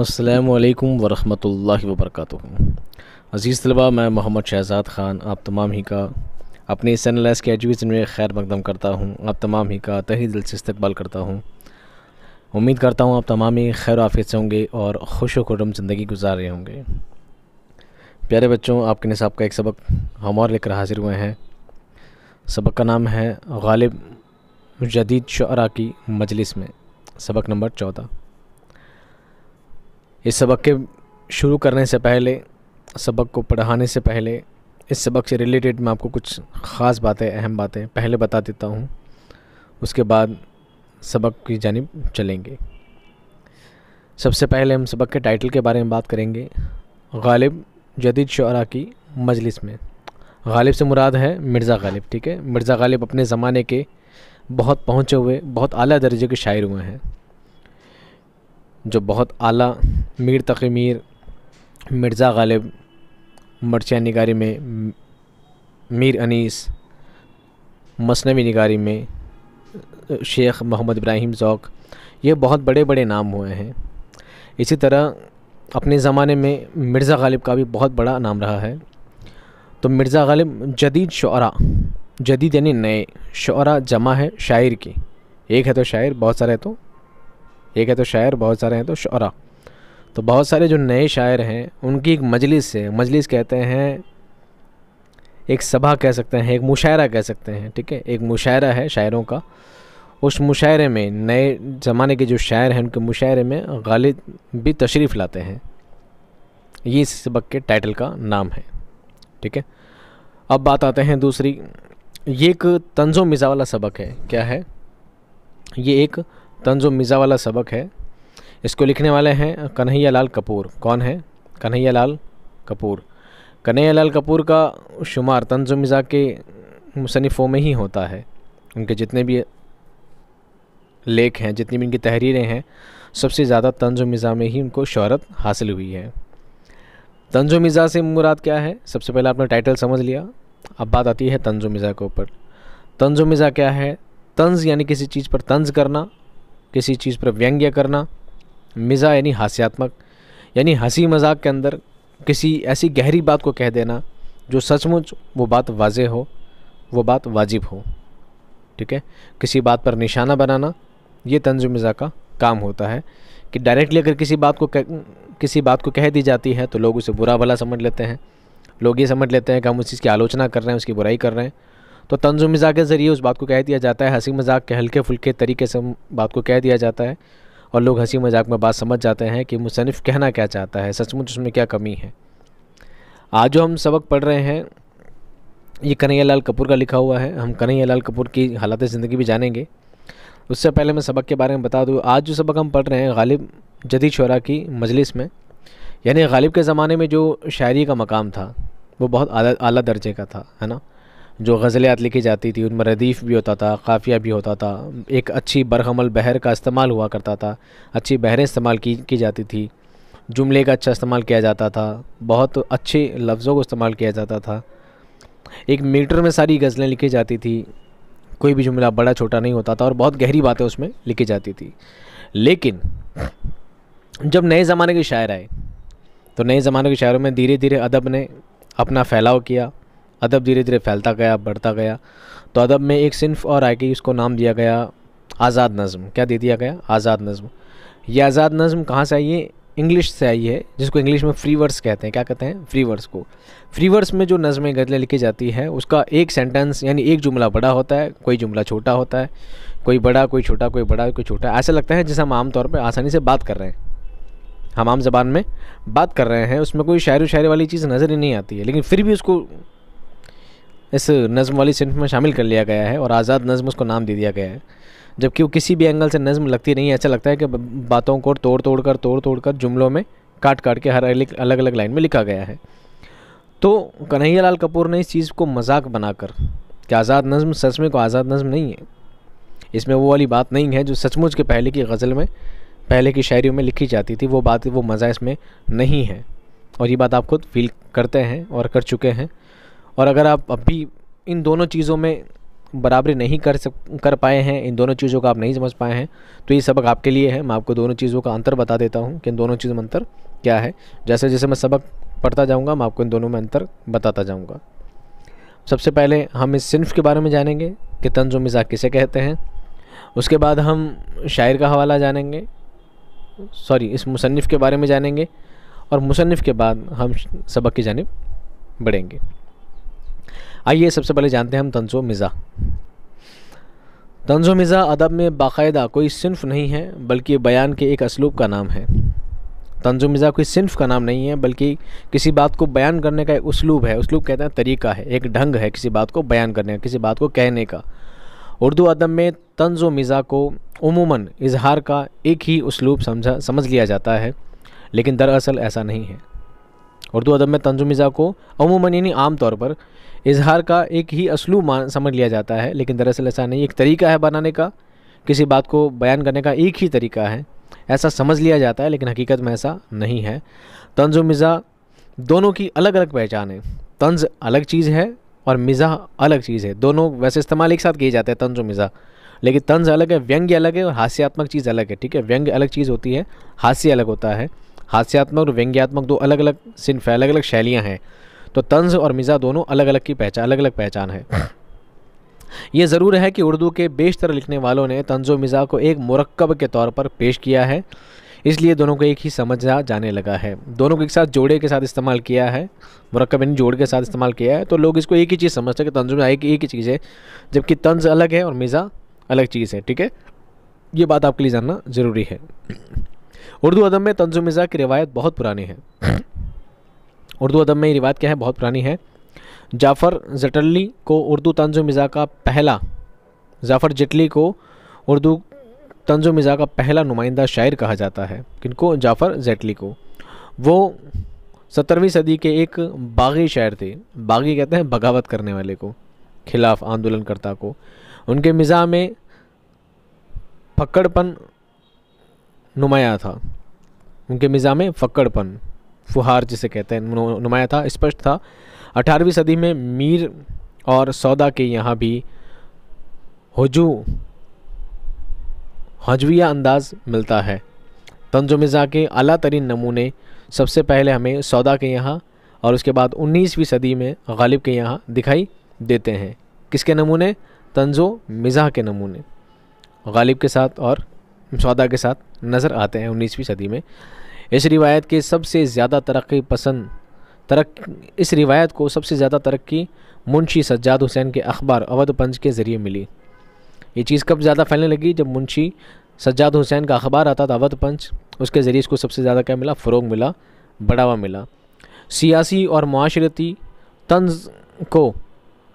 असलकम वरहमल वबरक अज़ीज़ तलबा मैं मोहम्मद शहजाद ख़ान आप तमाम ही का अपने इस चैनल के एजुकेशन में खैर मकदम करता हूँ आप तमाम ही का तही दिल से इस्तबाल करता हूँ उम्मीद करता हूँ आप तमाम ही खैर आफिस से होंगे और खुश वरम ज़िंदगी गुजार रहे होंगे प्यारे बच्चों आपके निसाब का एक सबक हम और लेकर हाजिर हुए हैं सबक का नाम है गालिब जदीद शरा की मजलिस में सबक नंबर चौदह इस सबक के शुरू करने से पहले सबक को पढ़ाने से पहले इस सबक से रिलेटेड मैं आपको कुछ ख़ास बातें अहम बातें पहले बता देता हूँ उसके बाद सबक की जानब चलेंगे सबसे पहले हम सबक के टाइटल के बारे में बात करेंगे गालिब जदीद शरा की मजलिस में गालिब से मुराद है मिर्ज़ा गालिब ठीक है मिर्ज़ा गालिब अपने ज़माने के बहुत पहुँचे हुए बहुत अली दर्जे के शायर हुए हैं जो बहुत आला मीर मीर मिर्ज़ा गालिब मर्चिया निगारी में मीर अनीस मसनवी निगारी में शेख मोहम्मद इब्राहिम ज़ौक ये बहुत बड़े बड़े नाम हुए हैं इसी तरह अपने ज़माने में मिर्ज़ा गालिब का भी बहुत बड़ा नाम रहा है तो मिर्ज़ा गालिब जदीद शरा जदीद यानी नए शरा जमा है शायर की एक है तो शायर बहुत सारे तो एक है तो शायर बहुत सारे हैं तो शरा तो बहुत सारे जो नए शायर हैं उनकी एक मजलिस है मजलिस कहते हैं एक सभा कह सकते हैं एक मुशायरा कह सकते हैं ठीक है एक मुशायरा है शायरों का उस मुशायरे में नए ज़माने के जो शायर हैं उनके मुशायरे में गालिब भी तशरीफ़ लाते हैं ये इस सबक के टाइटल का नाम है ठीक है अब बात आते हैं दूसरी ये एक तंजो मिज़ा वाला सबक है क्या है ये एक तंजो मिज़ा वाला सबक है इसको लिखने वाले हैं कन्हैया लाल कपूर कौन है कन्हैया लाल कपूर कन्हैया लाल कपूर का शुमार तंज मिज़ा के मुसनफ़ों में ही होता है उनके जितने भी लेख हैं जितनी भी इनकी तहरीरें हैं सबसे ज़्यादा तंज मिज़ा में ही उनको शहरत हासिल हुई है तंज मिज़ा से मुराद क्या है सबसे पहले आपने टाइटल समझ लिया अब बात आती है तंज मिज़ा के ऊपर तंज मिज़ा क्या है तंज यानी किसी चीज़ पर तंज करना किसी चीज़ पर व्यंग्य करना मिज़ा यानी हास्यात्मक यानी हंसी मजाक के अंदर किसी ऐसी गहरी बात को कह देना जो सचमुच वो बात वाज हो वो बात वाजिब हो ठीक है किसी बात पर निशाना बनाना ये तंज मिज़ा का काम होता है कि डायरेक्टली अगर किसी बात को कह, किसी बात को कह दी जाती है तो लोग उसे बुरा भला समझ लेते हैं लोग ये समझ लेते हैं कि हम उस चीज़ की आलोचना कर रहे हैं उसकी बुराई कर रहे हैं तो तंज मज़ाक के ज़रिए उस बात को कह दिया जाता है हंसी मजाक के हल्के फुल्के तरीके से बात को कह दिया जाता है और लोग हंसी मजाक में बात समझ जाते हैं कि मुसनफ़ कहना क्या चाहता है सचमुच उसमें क्या कमी है आज जो हम सबक पढ़ रहे हैं ये कन्हैया लाल कपूर का लिखा हुआ है हम कन्हैया लाल कपूर की हालात ज़िंदगी भी जानेंगे उससे पहले मैं सबक के बारे में बता दूँ आज जो सबक हम पढ़ रहे हैं गालिब जदी शरा की मजलिस में यानी गालिब के ज़माने में जो शायरी का मकाम था वो बहुत आला, आला दर्जे का था है ना जो गज़लियात लिखी जाती थी उनमें रदीफ़ भी होता था काफ़िया भी होता था एक अच्छी बरहमल बहर का इस्तेमाल हुआ करता था अच्छी बहरें इस्तेमाल की की जाती थी जुमले का अच्छा इस्तेमाल किया जाता था बहुत अच्छे लफ्ज़ों को इस्तेमाल किया जाता था एक मीटर में सारी गज़लें लिखी जाती थी कोई भी जुमला बड़ा छोटा नहीं होता था और बहुत गहरी बातें उसमें लिखी जाती थी लेकिन जब नए ज़माने के शायर आए तो नए ज़माने के शायरों में धीरे धीरे अदब ने अपना फैलाव किया अदब धीरे धीरे फैलता गया बढ़ता गया तो अदब में एक सिंफ़ और आके उसको नाम दिया गया आज़ाद नज़म क्या दे दिया गया आज़ाद नज़म यह आज़ाद नज़म कहाँ से आई है इंग्लिश से आई है जिसको इंग्लिश में फ्री वर्स कहते हैं क्या कहते हैं फ्री वर्स को फ्री वर्स में जो नज़में गज़लें लिखी जाती है उसका एक सेंटेंस यानी एक जुमला बड़ा होता है कोई जुमला छोटा होता है कोई बड़ा कोई छोटा कोई बड़ा कोई छोटा ऐसा लगता है जैसे हम आमतौर पर आसानी से बात कर रहे हैं हम आम जबान में बात कर रहे हैं उसमें कोई शायर व शायरी वाली चीज़ नज़र ही नहीं आती है लेकिन फिर भी उसको इस नज़म वाली सिंफ में शामिल कर लिया गया है और आज़ाद नज़म उसको नाम दे दिया गया है जबकि वो किसी भी एंगल से नज़म लगती नहीं है ऐसा लगता है कि बातों को तोड़ तोड़ कर तोड़ तोड़ कर जुमलों में काट काट के हर अलग अलग लाइन में लिखा गया है तो कन्हैया लाल कपूर ने इस चीज़ को मजाक बनाकर कि आज़ाद नज़म सच में को आज़ाद नज़म नहीं है इसमें वो वाली बात नहीं है जो सचमुच के पहले की गज़ल में पहले की शायरी में लिखी जाती थी वो बात वो मज़ा इसमें नहीं है और ये बात आप खुद फील करते हैं और कर चुके हैं और अगर आप अभी इन दोनों चीज़ों में बराबरी नहीं कर सक कर पाए हैं इन दोनों चीज़ों को आप नहीं समझ पाए हैं तो ये सबक आपके लिए है मैं आपको दोनों चीज़ों का अंतर बता देता हूँ कि इन दोनों चीज़ों में अंतर क्या है जैसे जैसे मैं सबक पढ़ता जाऊँगा मैं आपको इन दोनों में अंतर बताता जाऊँगा सबसे पहले हम इस सिंफ के बारे में जानेंगे कि तंज मिजाक किसे कहते हैं उसके बाद हम शायर का हवाला जानेंगे सॉरी इस मुसनफ़ के बारे में जानेंगे और मुसनफ़ के बाद हम सबक की जानब बढ़ेंगे आइए सबसे पहले जानते हैं हम तंजो मिज़ा तंजो मिज़ा अदब में बाकायदा कोई सिनफ नहीं है बल्कि बयान के एक असलूब का नाम है तंजो मिज़ा कोई सिनफ का नाम नहीं है बल्कि किसी बात को बयान करने का एक उसलूब है उसलूब कहते हैं तरीका है एक ढंग है किसी बात को बयान करने का किसी बात को कहने का उर्दू अदब में तंज व मिज़ा को उमूमन इजहार का एक ही उसलूब समझा समझ लिया जाता है लेकिन दरअसल ऐसा नहीं है उर्दू अदब में तंज मिज़ा को अमूमन यानी आम तौर पर इजहार का एक ही असलू मान समझ लिया जाता है लेकिन दरअसल ऐसा नहीं एक तरीका है बनाने का किसी बात को बयान करने का एक ही तरीका है ऐसा समझ लिया जाता है लेकिन हकीकत में ऐसा नहीं है तंज व मिज़ा दोनों की अलग अलग पहचान है तंज अलग चीज़ है और मिज़ा अलग चीज़ है दोनों वैसे इस्तेमाल एक साथ किए जाते हैं तंज व मिज़ा लेकिन तंज अलग है व्यंग्य अलग है और हास्यात्मक चीज़ अलग है ठीक है व्यंग्य अलग चीज़ होती है हास्य अलग होता है हास्यात्मक और व्यंग्यात्मक दो अलग अलग सिंफ अलग अलग शैलियाँ हैं तो तंज और मिज़ा दोनों अलग अलग की पहचान अलग अलग पहचान है ये ज़रूर है कि उर्दू के बेशतर लिखने वालों ने तंजो मिज़ा को एक मुरकब के तौर पर पेश किया है इसलिए दोनों को एक ही समझा जाने लगा है दोनों को एक साथ जोड़े के साथ इस्तेमाल किया है मरकब इन जोड़ के साथ इस्तेमाल किया है तो लोग इसको एक ही चीज़ समझते हैं कि तंज में एक ही चीज़ है जबकि तंज अलग है और मिज़ा अलग चीज़ है ठीक है ये बात आपके लिए जानना ज़रूरी है उर्दू अदब में तंज मिज़ा की रिवायत बहुत पुरानी है उर्दू अदब में ये रिवायत क्या है बहुत पुरानी है जाफ़र जटली को उर्दू तंज मिज़ा का पहला जाफ़र जटली को उर्दू तंज मिज़ा का पहला नुमाइंदा शायर कहा जाता है किनको जाफ़र जटली को वो सत्तरवीं सदी के एक बागी शायर थे बागी कहते हैं बगावत करने वाले को खिलाफ आंदोलनकर्ता को उनके मिज़ा में फक्कड़पन नुमाया था उनके मिज़ा में फक्कड़पन फुहार जिसे कहते हैं नुमाया था स्पष्ट था अठारहवीं सदी में मीर और सौदा के यहाँ भी हजू हजविया अंदाज मिलता है मिर्ज़ा के अला तरीन नमूने सबसे पहले हमें सौदा के यहाँ और उसके बाद 19वीं सदी में गालिब के यहाँ दिखाई देते हैं किसके नमूने तंजो मिजा के नमूने गालिब के साथ और सौदा के साथ नज़र आते हैं 19वीं सदी में इस रिवायत के सबसे ज़्यादा तरक्की पसंद तरक् इस रिवायत को सबसे ज़्यादा तरक्की मुंशी सज्जाद हुसैन के अखबार अवध पंच के ज़रिए मिली ये चीज़ कब ज़्यादा फैलने लगी जब मुंशी सज्जाद हुसैन का अखबार आता था अवध पंच उसके ज़रिए इसको सबसे ज़्यादा क्या मिला फ़रोग मिला बढ़ावा मिला सियासी और माशरती तंज को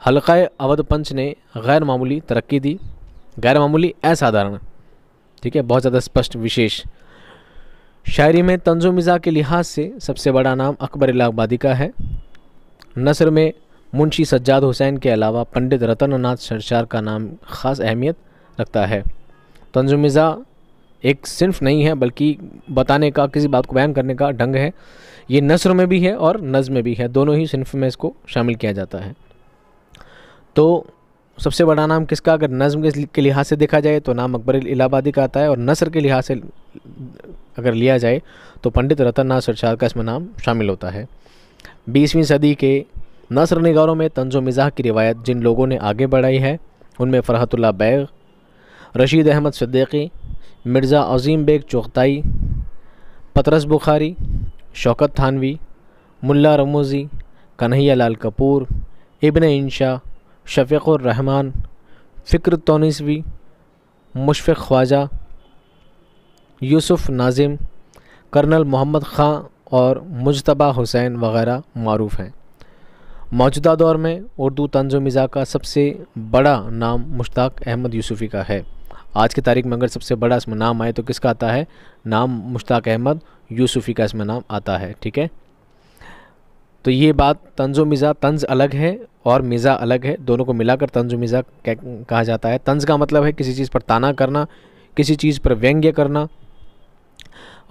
हल्का अवध पंच ने गैर मामूली तरक्की दी गैर मामूली असाधारण ठीक है बहुत ज़्यादा स्पष्ट विशेष शायरी में तंजो मिज़ा के लिहाज से सबसे बड़ा नाम अकबर इलाहाबादी का है नसर में मुंशी सज्जाद हुसैन के अलावा पंडित रतननाथ सरचार का नाम ख़ास अहमियत रखता है तंजो मिज़ा एक सिर्फ नहीं है बल्कि बताने का किसी बात को बयान करने का ढंग है ये नसर में भी है और नज़ में भी है दोनों ही सिनफ में इसको शामिल किया जाता है तो सबसे बड़ा नाम किसका अगर नज़म के लिहाज से देखा जाए तो नाम अकबर इलाहाबादी का आता है और नसर के लिहाज से अगर लिया जाए तो पंडित रतन नाथ सरसाद का इसमें नाम शामिल होता है बीसवीं सदी के नसर निगारों में तंजो मिजाह की रिवायत जिन लोगों ने आगे बढ़ाई है उनमें फ़रहतुल्ला बैग रशीद अहमद सद्दीकी मिर्ज़ा अजीम बेग चुगताई पतरस बुखारी शौकत थानवी मुल्ला रमोज़ी कन्हैया लाल कपूर इबन इंशा शफ़ीक़ुररहमान फ़िक्र तोनसवी मुशफ़ ख्वाजा यूसुफ़ नाजिम कर्नल मोहम्मद ख़ान और मुजतबा हुसैन वगैरह मरूफ़ हैं मौजूदा दौर में उर्दू तंजो मिज़ा का सबसे बड़ा नाम मुश्ताक अहमद यूसुफ़ी का है आज की तारीख में अगर सबसे बड़ा इसमें नाम आए तो किसका आता है नाम मुश्ताक अहमद यूसुफ़ी का इसमें नाम आता है ठीक है तो ये बात तंज मिज़ा तंज अलग है और मिज़ा अलग है दोनों को मिलाकर तंज मिज़ा कहा जाता है तंज का मतलब है किसी चीज़ पर ताना करना किसी चीज़ पर व्यंग्य करना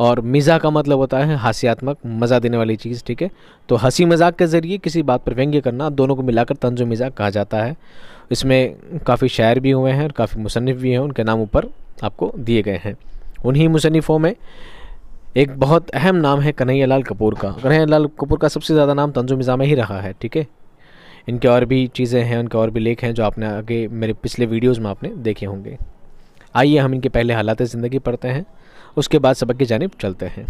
और मिज़ा का मतलब होता है हास्यात्मक मज़ा देने वाली चीज़ ठीक है तो हंसी मजाक के ज़रिए किसी बात पर व्यंग्य करना दोनों को मिलाकर तंज मिज़ा कहा जाता है इसमें काफ़ी शायर भी हुए हैं और काफ़ी मुसनफ़ भी हैं उनके नाम ऊपर आपको दिए गए हैं उन्हीं मुसनफ़ों में एक बहुत अहम नाम है कन्हैया लाल कपूर का कन्हैया लाल कपूर का सबसे ज़्यादा नाम तंजु मिज़ा में ही रहा है ठीक है इनके और भी चीज़ें हैं उनके और भी लेख हैं जो आपने आगे मेरे पिछले वीडियोज़ में आपने देखे होंगे आइए हम इनके पहले हालात ज़िंदगी पढ़ते हैं उसके बाद सबक की जानब चलते हैं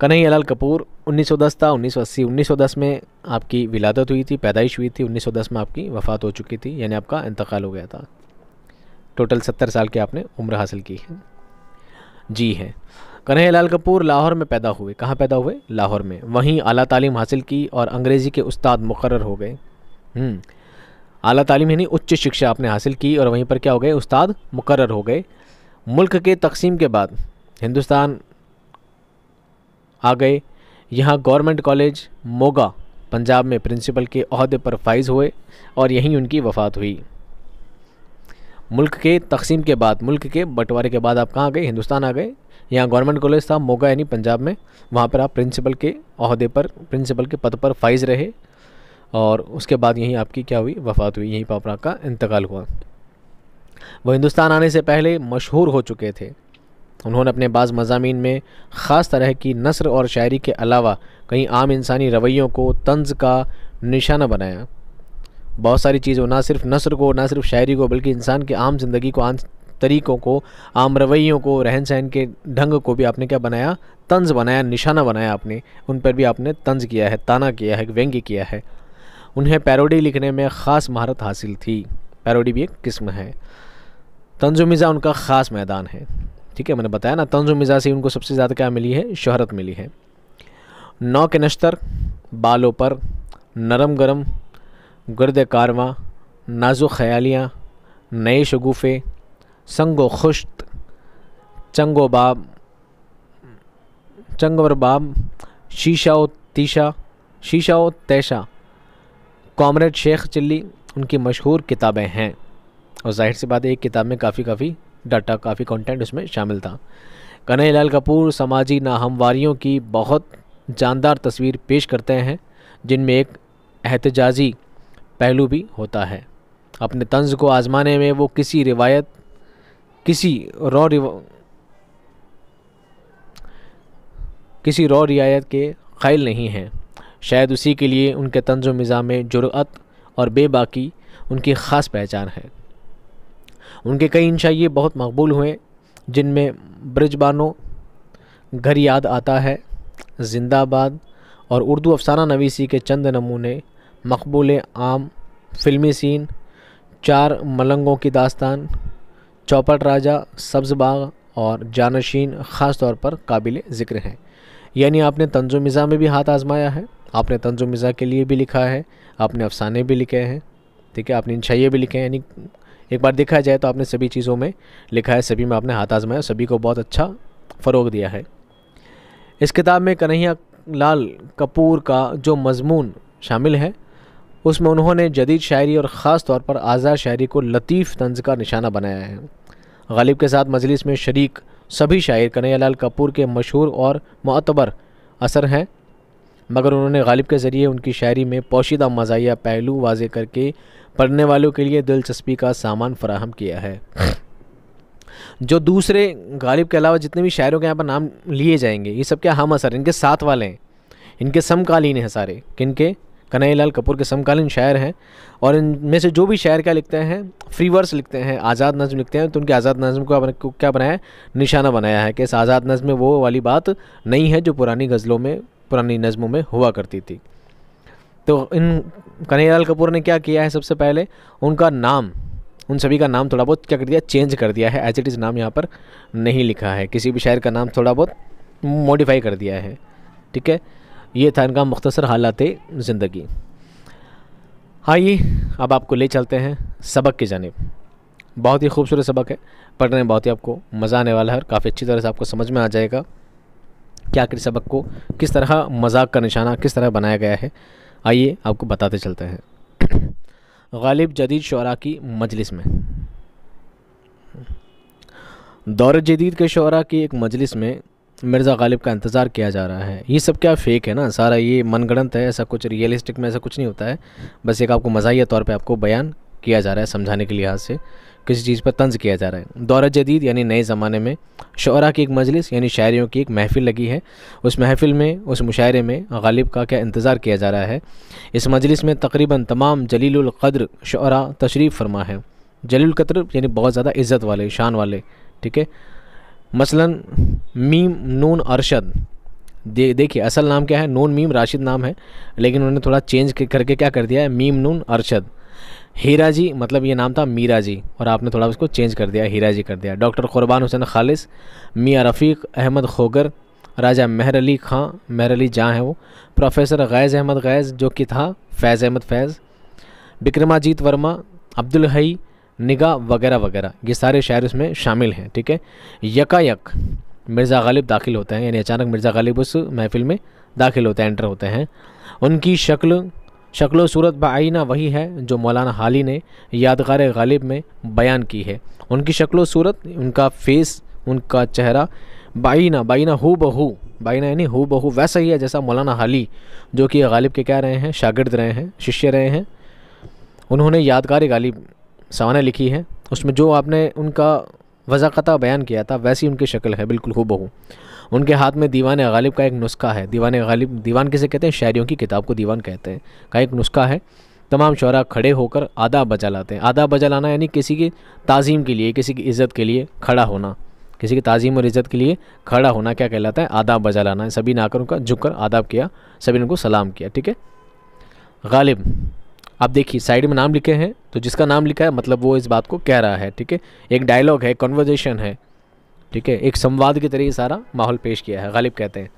कन्हैया लाल कपूर 1910 था 1980 1910 में आपकी विलादत हुई थी पैदाइश हुई थी 1910 में आपकी वफ़ात हो चुकी थी यानी आपका इंतकाल हो गया था टोटल 70 साल की आपने उम्र हासिल की है जी है कन्हैया लाल कपूर लाहौर में पैदा हुए कहाँ पैदा हुए लाहौर में वहीं अली तालीम हासिल की और अंग्रेज़ी के उस्ताद मुकर हो गए अली हम्म। तालीम यानी उच्च शिक्षा आपने हासिल की और वहीं पर क्या हो गए उस्ताद मुकर हो गए मुल्क के तकसीम के बाद हिंदुस्तान आ गए यहाँ गवर्नमेंट कॉलेज मोगा पंजाब में प्रिंसिपल के अहदे पर फाइज हुए और यहीं उनकी वफात हुई मुल्क के तकसीम के बाद मुल्क के बंटवारे के बाद आप कहाँ गए हिंदुस्तान आ गए यहाँ गवर्नमेंट कॉलेज था मोगा यानी पंजाब में वहाँ पर आप प्रिंसिपल के अहदे पर प्रिंसिपल के पद पर फाइज रहे और उसके बाद यहीं आपकी क्या हुई वफ़ात हुई यहीं पर आपका का इंतकाल हुआ वो हिंदुस्तान आने से पहले मशहूर हो चुके थे उन्होंने अपने बाज़ मजामी में ख़ास तरह की नसर और शायरी के अलावा कई आम इंसानी रवैयों को तंज का निशाना बनाया बहुत सारी चीज़ों ना सिर्फ नसर को ना सिर्फ शायरी को बल्कि इंसान की आम ज़िंदगी को तरीक़ों को आम रवैयों को रहन सहन के ढंग को भी आपने क्या बनाया तंज बनाया निशाना बनाया आपने उन पर भी आपने तंज किया है ताना किया है व्यंग्य किया है उन्हें पैरोडी लिखने में ख़ास महारत हासिल थी पैरोडी भी एक किस्म है मिज़ा उनका ख़ास मैदान है ठीक है मैंने बताया ना मिज़ा से उनको सबसे ज़्यादा क्या मिली है शहरत मिली है नौ के नश्तर बालों पर नरम गरम गर्द कारवा नाजुक ख़यालियाँ नए शगुफ़े संगो खुश्त चंगो बाब चंगवर बाब शीशा व तीशा शीशा व तैशा कॉमरेड शेख चिल्ली उनकी मशहूर किताबें हैं और जाहिर सी बात है एक किताब में काफ़ी काफ़ी डाटा काफ़ी कंटेंट उसमें शामिल था कन्हैया लाल कपूर समाजी नाहमवारियों की बहुत जानदार तस्वीर पेश करते हैं जिनमें एक एहतजाजी पहलू भी होता है अपने तंज को आज़माने में वो किसी रिवायत किसी रॉ किसी रॉ रियायत के ख़ायल नहीं हैं शायद उसी के लिए उनके तंज मिज़ा में जुरअत और बेबाकी उनकी ख़ास पहचान है उनके कई इंशा बहुत मकबूल हुए जिनमें ब्रजबानो घर याद आता है जिंदाबाद और उर्दू अफसाना नवीसी के चंद नमूने मकबूल आम फिल्मी सीन चार मलंगों की दास्तान चौपट राजा सब्ज़बाग और जानशीन ख़ास तौर पर काबिल ज़िक्र हैं यानी आपने तंजो मिज़ा में भी हाथ आजमाया है आपने तंजो मिज़ा के लिए भी लिखा है आपने अफसाने भी लिखे हैं ठीक है आपने इंशाइये भी लिखे हैं यानी एक बार देखा जाए तो आपने सभी चीज़ों में लिखा है सभी में आपने हाथ आजमाया सभी को बहुत अच्छा फ़रोग दिया है इस किताब में कन्हैया लाल कपूर का जो मजमून शामिल है उसमें उन्होंने जदीद शायरी और ख़ास तौर पर आज़ाद शायरी को लतीफ़ तंज का निशाना बनाया है गालिब के साथ मजलिस में शरीक सभी शायर कन्हैयालाल कपूर के मशहूर और मतबर असर हैं मगर उन्होंने गालिब के ज़रिए उनकी शायरी में पोशीदा मज़ाहिया पहलू वाजे करके पढ़ने वालों के लिए दिलचस्पी का सामान फराहम किया है जो दूसरे गालिब के अलावा जितने भी शायरों के यहाँ पर नाम लिए जाएंगे ये सब क्या हम असर इनके साथ वाले हैं इनके समकालीन हैं सारे किनके कन्हैयालाल कपूर के समकालीन शायर हैं और इनमें से जो भी शायर क्या लिखते हैं फ्री वर्स लिखते हैं आज़ाद नज़म लिखते हैं तो उनके आज़ाद नज़म को क्या बनाया है निशाना बनाया है कि इस आज़ाद नज़म में वो वाली बात नहीं है जो पुरानी गज़लों में पुरानी नज़मों में हुआ करती थी तो इन कन्हैयालाल कपूर ने क्या किया है सबसे पहले उनका नाम उन सभी का नाम थोड़ा बहुत क्या कर दिया चेंज कर दिया है एज इट इज़ नाम यहाँ पर नहीं लिखा है किसी भी शायर का नाम थोड़ा बहुत मॉडिफाई कर दिया है ठीक है ये था इनका मुख्तसर हालात ज़िंदगी आइए अब आपको ले चलते हैं सबक की जानब बहुत ही खूबसूरत सबक है पढ़ने में बहुत ही आपको मज़ा आने वाला है और काफ़ी अच्छी तरह से आपको समझ में आ जाएगा कि आखिर सबक को किस तरह मजाक का निशाना किस तरह बनाया गया है आइए आपको बताते चलते हैं गालिब जदीद शरा की मजलिस में दौर जदीद के शरा की एक मजलिस में मिर्ज़ा गालिब का इंतज़ार किया जा रहा है ये सब क्या फ़ेक है ना सारा ये मनगढ़ंत है ऐसा कुछ रियलिस्टिक में ऐसा कुछ नहीं होता है बस एक आपको मज़ाहिया तौर पर आपको बयान किया जा रहा है समझाने के लिहाज से किसी चीज़ पर तंज किया जा रहा है दौर जदीद यानी नए ज़माने में शरा की एक मजलिस यानी शायरियों की एक महफ़िल लगी है उस महफ़िल में उस मुशायरे में गालिब का क्या इंतज़ार किया जा रहा है इस मजलिस में तकरीबन तमाम जलीलकद्र शरा तशरीफ़ फरमा है जलीलकद्र यानी बहुत ज़्यादा इज़्ज़त वाले शान वाले ठीक है मसलन मीम नून अरशद दे देखिए असल नाम क्या है नून मीम राशिद नाम है लेकिन उन्होंने थोड़ा चेंज करके क्या कर दिया है मीम नून अरशद हीरा जी मतलब ये नाम था मीरा जी और आपने थोड़ा उसको चेंज कर दिया हीरा जी कर दिया डॉक्टर क़ुरबान हुसैन खालिस मियाँ रफ़ीक अहमद खोगर राजा महर अली खां महर अली जहाँ हैं वो प्रोफेसर गैज़ अहमद गैज़ जो कि था फैज़ अहमद फैज़ बिक्रमाजीत वर्मा अब्दुल हई निगाह वगैरह वगैरह ये सारे शायर उसमें शामिल हैं ठीक है यकायक मिर्ज़ा गालिब दाखिल होते हैं यानी अचानक मिर्ज़ा गालिब उस महफिल में दाखिल होते हैं एंटर होते हैं उनकी शक्ल शक्ल सूरत बाइना वही है जो मौलाना हाली ने यादगार गालिब में बयान की है उनकी शक्ल सूरत उनका फेस उनका चेहरा बाइना बाइना हो बहू बाइना यानी हो बहू वैसा ही है जैसा मौलाना हाली जो कि गालिब के क्या रहे हैं शागिर्द रहे हैं शिष्य रहे हैं उन्होंने यादगार गालिब सवाना लिखी है उसमें जो आपने उनका वजाकता बयान किया था वैसी उनकी शक्ल है बिल्कुल हो बहू उनके हाथ में दीवान गालिब का एक नुस्खा है दीवान गालिब दीवान किसे कहते हैं शायरियों की किताब को दीवान कहते हैं का एक नुस्खा है तमाम शुरा खड़े होकर आधा बजा लाते हैं आधा बजा लाना यानी किसी की तज़ीम के लिए किसी की इज़्ज़त के लिए खड़ा होना किसी की तज़ीम और इज़्ज़त के लिए खड़ा होना क्या कहलाता है आदाब बजा लाना है सभी नाकरों का झुक कर आदाब किया सभी ने उनको सलाम किया ठीक है गालिब आप देखिए साइड में नाम लिखे हैं तो जिसका नाम लिखा है मतलब वो इस बात को कह रहा है ठीक है एक डायलॉग है कन्वर्जेशन है ठीक है एक संवाद के तरीके सारा माहौल पेश किया है गालिब कहते हैं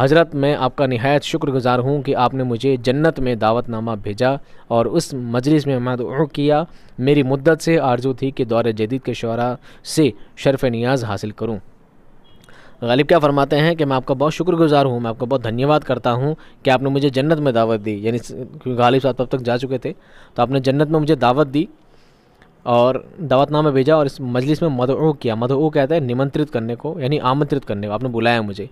हज़रत मैं आपका नहायत शुक्रगुजार हूँ कि आपने मुझे जन्नत में दावतनामा भेजा और उस मजलिस में मदऊ किया मेरी मुद्दत से आरजू थी कि दौर जदीद के शुरा से शर्फ नियाज हासिल करूँ गालिब क्या फरमाते हैं कि मैं आपका बहुत शुक्रगुजार हूँ मैं आपका बहुत धन्यवाद करता हूँ कि आपने मुझे जन्नत में दावत दी यानी क्योंकि गालिब साहब तब तक जा चुके थे तो आपने जन्नत में मुझे दावत दी और दावतनामा भेजा और इस मजलिस में मदऊ किया मदऊ कहते हैं निमंत्रित करने को यानी आमंत्रित करने को आपने बुलाया मुझे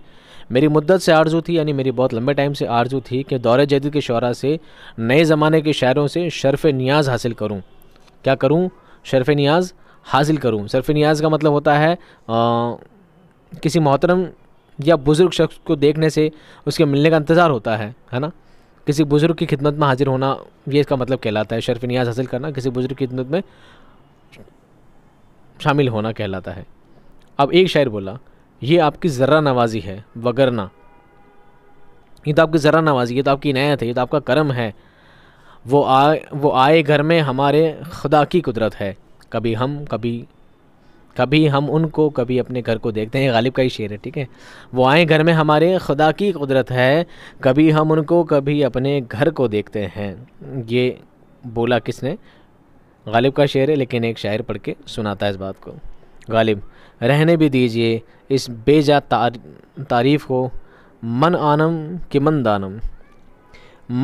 मेरी मुद्दत से आरजू थी यानी मेरी बहुत लंबे टाइम से आरजू थी कि दौरे जदीद के शरा से नए ज़माने के शायरों से शरफ़ नियाज़ हासिल करूँ क्या करूँ शरफ़ नियाज़ हासिल करूँ शर्फ़ नियाज़ का मतलब होता है आ, किसी मोहतरम या बुज़ुर्ग शख्स को देखने से उसके मिलने का इंतज़ार होता है है ना किसी बुज़ुर्ग की खिदमत में हाजिर होना ये इसका मतलब कहलाता है शर्फ नियाज हासिल करना किसी बुज़ुर्ग की खिदमत में शामिल होना कहलाता है अब एक शायर बोला ये आपकी ज़र्रा नवाजी है वगरना ये तो आपकी ज़र्रा नवाजी ये तो आपकी इनायत है ये तो आपका करम है वो आए वो आए घर में हमारे खुदा की कुदरत है कभी हम कभी कभी हम उनको कभी अपने घर को देखते हैं गालिब का ही शेर है ठीक है वो आए घर में हमारे खुदा की कुदरत है कभी हम उनको कभी अपने घर को देखते हैं ये बोला किसने गालिब का शेर है लेकिन एक शायर पढ़ के सुनाता है इस बात को गालिब रहने भी दीजिए इस बेजा तार, तारीफ़ को मन आनम कि मन दानम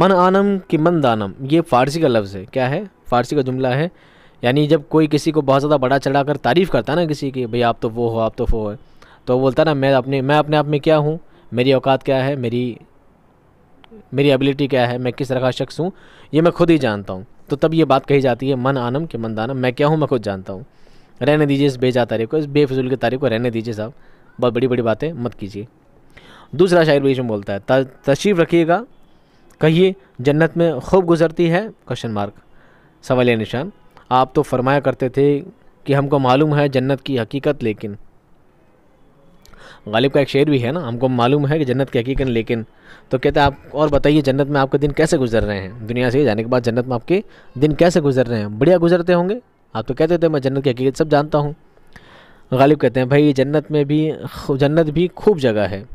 मन आनम कि मन दानम ये फ़ारसी का लफ्ज़ है क्या है फ़ारसी का जुमला है यानी जब कोई किसी को बहुत ज़्यादा बड़ा चढ़ा कर तारीफ़ करता है ना किसी की भाई आप तो वो हो आप तो वो हो तो बोलता ना मैं अपने मैं अपने आप में क्या हूँ मेरी औकात क्या है मेरी मेरी एबिलिटी क्या है मैं किस तरह का शख्स हूँ ये मैं खुद ही जानता हूँ तो तब ये बात कही जाती है मन आनम के मन दानम मैं क्या हूँ मैं खुद जानता हूँ रहने दीजिए इस बेजा तारीख को इस बेफजूल की तारीख को रहने दीजिए साहब बहुत बड़ी बड़ी बातें मत कीजिए दूसरा शायर बीच में बोलता है तशरीफ़ रखिएगा कहिए जन्नत में खूब गुजरती है क्वेश्चन मार्क सवाल निशान आप तो फरमाया करते थे कि हमको मालूम है जन्नत की हकीकत लेकिन गालिब का एक शेर भी है ना हमको मालूम है कि जन्नत की हकीकत लेकिन तो कहते हैं आप और बताइए जन्नत में आपके दिन कैसे गुजर रहे हैं दुनिया से जाने के बाद जन्नत में आपके दिन कैसे गुजर रहे हैं बढ़िया गुजरते होंगे आप तो कहते थे मैं जन्नत की हकीकत सब जानता हूँ गालिब कहते हैं भाई जन्नत में भी जन्नत भी खूब जगह है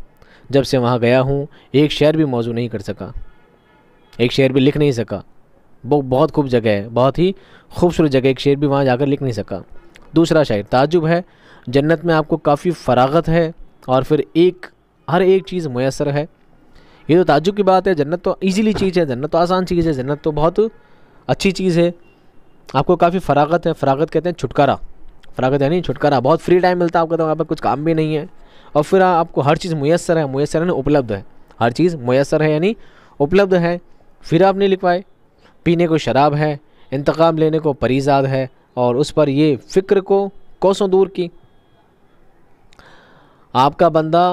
जब से वहाँ गया हूँ एक शेर भी मौजू नहीं कर सका एक शेर भी लिख नहीं सका वो बहुत खूब जगह है बहुत ही खूबसूरत जगह एक शेर भी वहाँ जाकर लिख नहीं सका दूसरा शायर ताजुब है जन्नत में आपको काफ़ी फरागत है और फिर एक हर एक चीज़ मैसर है ये तो ताजुब की बात है जन्नत तो ईजीली चीज़ है जन्नत तो आसान चीज़ है जन्नत तो बहुत अच्छी चीज़ है आपको काफ़ी फरागत है फरागत कहते हैं छुटकारा फरागत यानी छुटकारा बहुत फ्री टाइम मिलता है आपको तो वहाँ पर कुछ काम भी नहीं है और फिर आपको हर चीज़ मैसर है मैसर यानी उपलब्ध है हर चीज़ मैसर है यानी उपलब्ध है फिर आप नहीं लिख पाए पीने को शराब है इंतकाम लेने को परीजाद है और उस पर ये फ़िक्र को कोसों दूर की आपका बंदा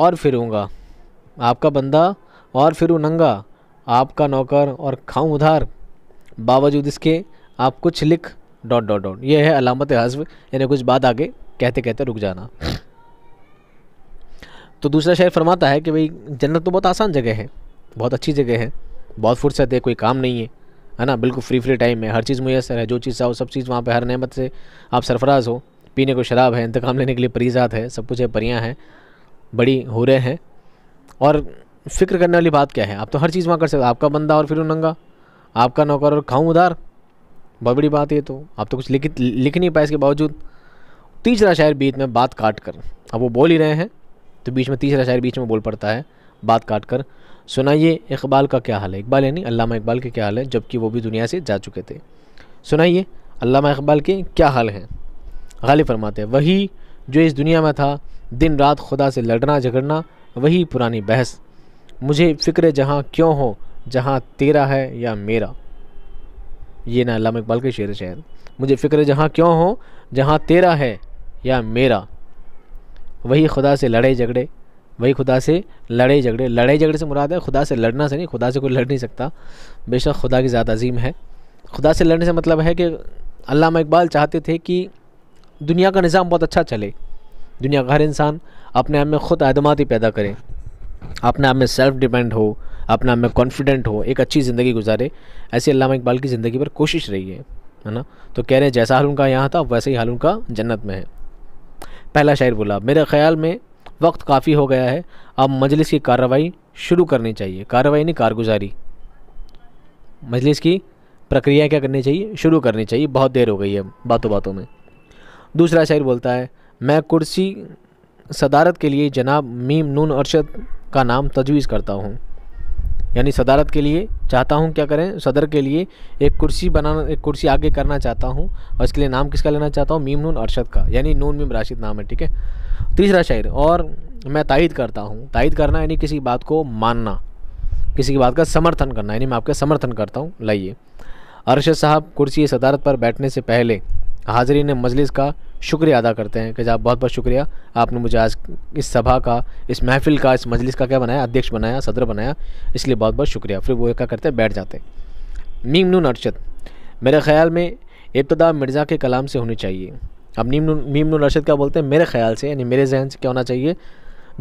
और फिरूँगा आपका बंदा और फिर नंगा आपका नौकर और खाऊं उधार बावजूद इसके आप कुछ लिख डॉट डॉट डॉट ये है अलामत हजब यानी कुछ बात आगे कहते कहते रुक जाना तो दूसरा शहर फरमाता है कि भाई जन्नत तो बहुत आसान जगह है बहुत अच्छी जगह है बहुत फुर्सत है कोई काम नहीं है है ना बिल्कुल फ्री फ्री टाइम है हर चीज़ मुयसर है जो चीज़ चाहो सब चीज़ वहाँ पर हर नहमत से आप सरफराज हो पीने को शराब है इंतकाम लेने के लिए परीजात है सब कुछ है परियाँ हैं बड़ी हो रहे हैं और फिक्र करने वाली बात क्या है आप तो हर चीज़ वहाँ कर सकते हो आपका बंदा और फिर नंगा आपका नौकर और खाऊं उधार बहुत बड़ी बात है तो आप तो कुछ लिख लिख नहीं पाए इसके बावजूद तीसरा शायर बीच में बात काट कर अब वो बोल ही रहे हैं तो बीच में तीसरा शायर बीच में बोल पड़ता है बात काट कर सुनाइए इकबाल का क्या हाल है इकबाल यानी अल्लामा इकबाल के क्या हाल है जबकि वो भी दुनिया से जा चुके थे सुनाइए अल्लामा इकबाल के क्या हाल हैं गालिब फरमाते हैं वही जो इस दुनिया में था दिन रात खुदा से लड़ना झगड़ना वही पुरानी बहस मुझे फ़िक्र जहाँ क्यों हो जहाँ तेरा है या मेरा ये ना अल्लाह इकबाल के शेर शायद मुझे फ़िक्र जहाँ क्यों हो जहाँ तेरा है या मेरा वही खुदा से लड़े झगड़े वही खुदा से लड़े झगड़े लड़ाई झगड़े से मुराद है खुदा से लड़ना से नहीं खुदा से कोई लड़ नहीं सकता बेशक खुदा की ज़्यादा अजीम है खुदा से लड़ने से मतलब है कि अल्लाह इकबाल चाहते थे कि दुनिया का निज़ाम बहुत अच्छा चले दुनिया का हर इंसान अपने आप में ख़ुद अदमाती पैदा करें अपने आप में सेल्फ डिपेंड हो अपने आप में कॉन्फिडेंट हो एक अच्छी ज़िंदगी गुजारे ऐसी अल्लाह इकबाल की ज़िंदगी पर कोशिश रही है है ना तो कह रहे हैं जैसा हाल उनका यहाँ था वैसे ही हाल उनका जन्नत में है पहला शायर बोला मेरे ख्याल में वक्त काफ़ी हो गया है अब मजलिस की कार्रवाई शुरू करनी चाहिए कार्रवाई नहीं कारगुजारी मजलिस की प्रक्रिया क्या करनी चाहिए शुरू करनी चाहिए बहुत देर हो गई है बातों बातों में दूसरा शायर बोलता है मैं कुर्सी सदारत के लिए जनाब मीम नून अरशद का नाम तजवीज़ करता हूँ यानी सदारत के लिए चाहता हूँ क्या करें सदर के लिए एक कुर्सी बनाना एक कुर्सी आगे करना चाहता हूँ और इसके लिए नाम किसका लेना चाहता हूँ मीम नून अरशद का यानी नून मीम राशिद नाम है ठीक है तीसरा शायर और मैं तायद करता हूँ तायद करना यानी किसी बात को मानना किसी की बात का समर्थन करना यानी मैं आपका समर्थन करता हूँ लाइए अरशद साहब कुर्सी सदारत पर बैठने से पहले हाजरीन मजलिस का शुक्रिया अदा करते हैं कि आप बहुत बहुत शुक्रिया आपने मुझे आज इस सभा का इस महफिल का इस मजलिस का क्या बनाया अध्यक्ष बनाया सदर बनाया इसलिए बहुत बहुत शुक्रिया फिर वो क्या करते हैं बैठ जाते हैं मीम नून अरशद मेरे ख्याल में इब्तदा मिर्ज़ा के कलाम से होनी चाहिए अब नीम नून नून अरशद क्या बोलते हैं मेरे ख्याल से यानी मेरे जहन से क्या होना चाहिए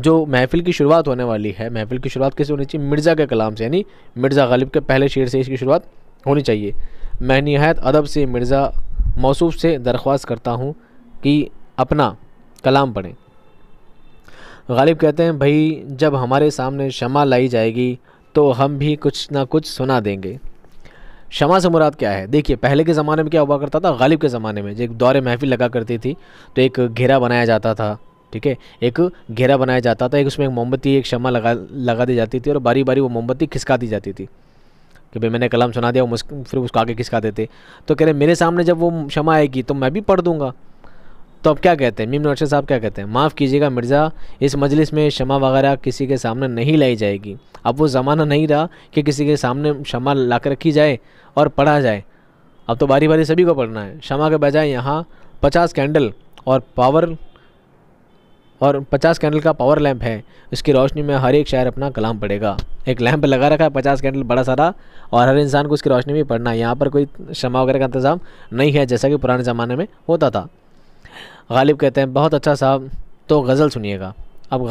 जो महफिल की शुरुआत होने वाली है महफिल की शुरुआत कैसे होनी चाहिए मिर्ज़ा के कलाम से यानी मिर्ज़ा गालिब के पहले शेर से इसकी शुरुआत होनी चाहिए मैं नहायत अदब से मिर्ज़ा मौसू से दरख्वास्त करता हूँ कि अपना कलाम पढ़ें गालिब कहते हैं भाई जब हमारे सामने शमा लाई जाएगी तो हम भी कुछ ना कुछ सुना देंगे शमा से मुराद क्या है देखिए पहले के ज़माने में क्या हुआ करता था गालिब के ज़माने में जो एक दौरे महफिल लगा करती थी तो एक घेरा बनाया जाता था ठीक है एक घेरा बनाया जाता था एक उसमें एक मोमबत्ती एक शमा लगा लगा दी जाती थी और बारी बारी वो मोमबत्ती खिसका दी जाती थी कि भाई मैंने कलम सुना दिया वो फिर उसको आगे किसका देते तो कह रहे मेरे सामने जब वो क्षमा आएगी तो मैं भी पढ़ दूंगा तो अब क्या कहते हैं मीम नौशद साहब क्या कहते हैं माफ़ कीजिएगा मिर्ज़ा इस मजलिस में क्षमा वगैरह किसी के सामने नहीं लाई जाएगी अब वो ज़माना नहीं रहा कि किसी के सामने क्षमा ला कर रखी जाए और पढ़ा जाए अब तो बारी बारी सभी को पढ़ना है क्षमा के बजाय यहाँ पचास कैंडल और पावर और 50 कैंडल का पावर लैंप है इसकी रोशनी में हर एक शायर अपना कलाम पढ़ेगा एक लैंप लगा रखा है पचास कैंडल बड़ा सारा और हर इंसान को उसकी रोशनी में पढ़ना है यहाँ पर कोई क्षमा वगैरह का इंतज़ाम नहीं है जैसा कि पुराने ज़माने में होता था गालिब कहते हैं बहुत अच्छा साहब तो गज़ल सुनिएगा अब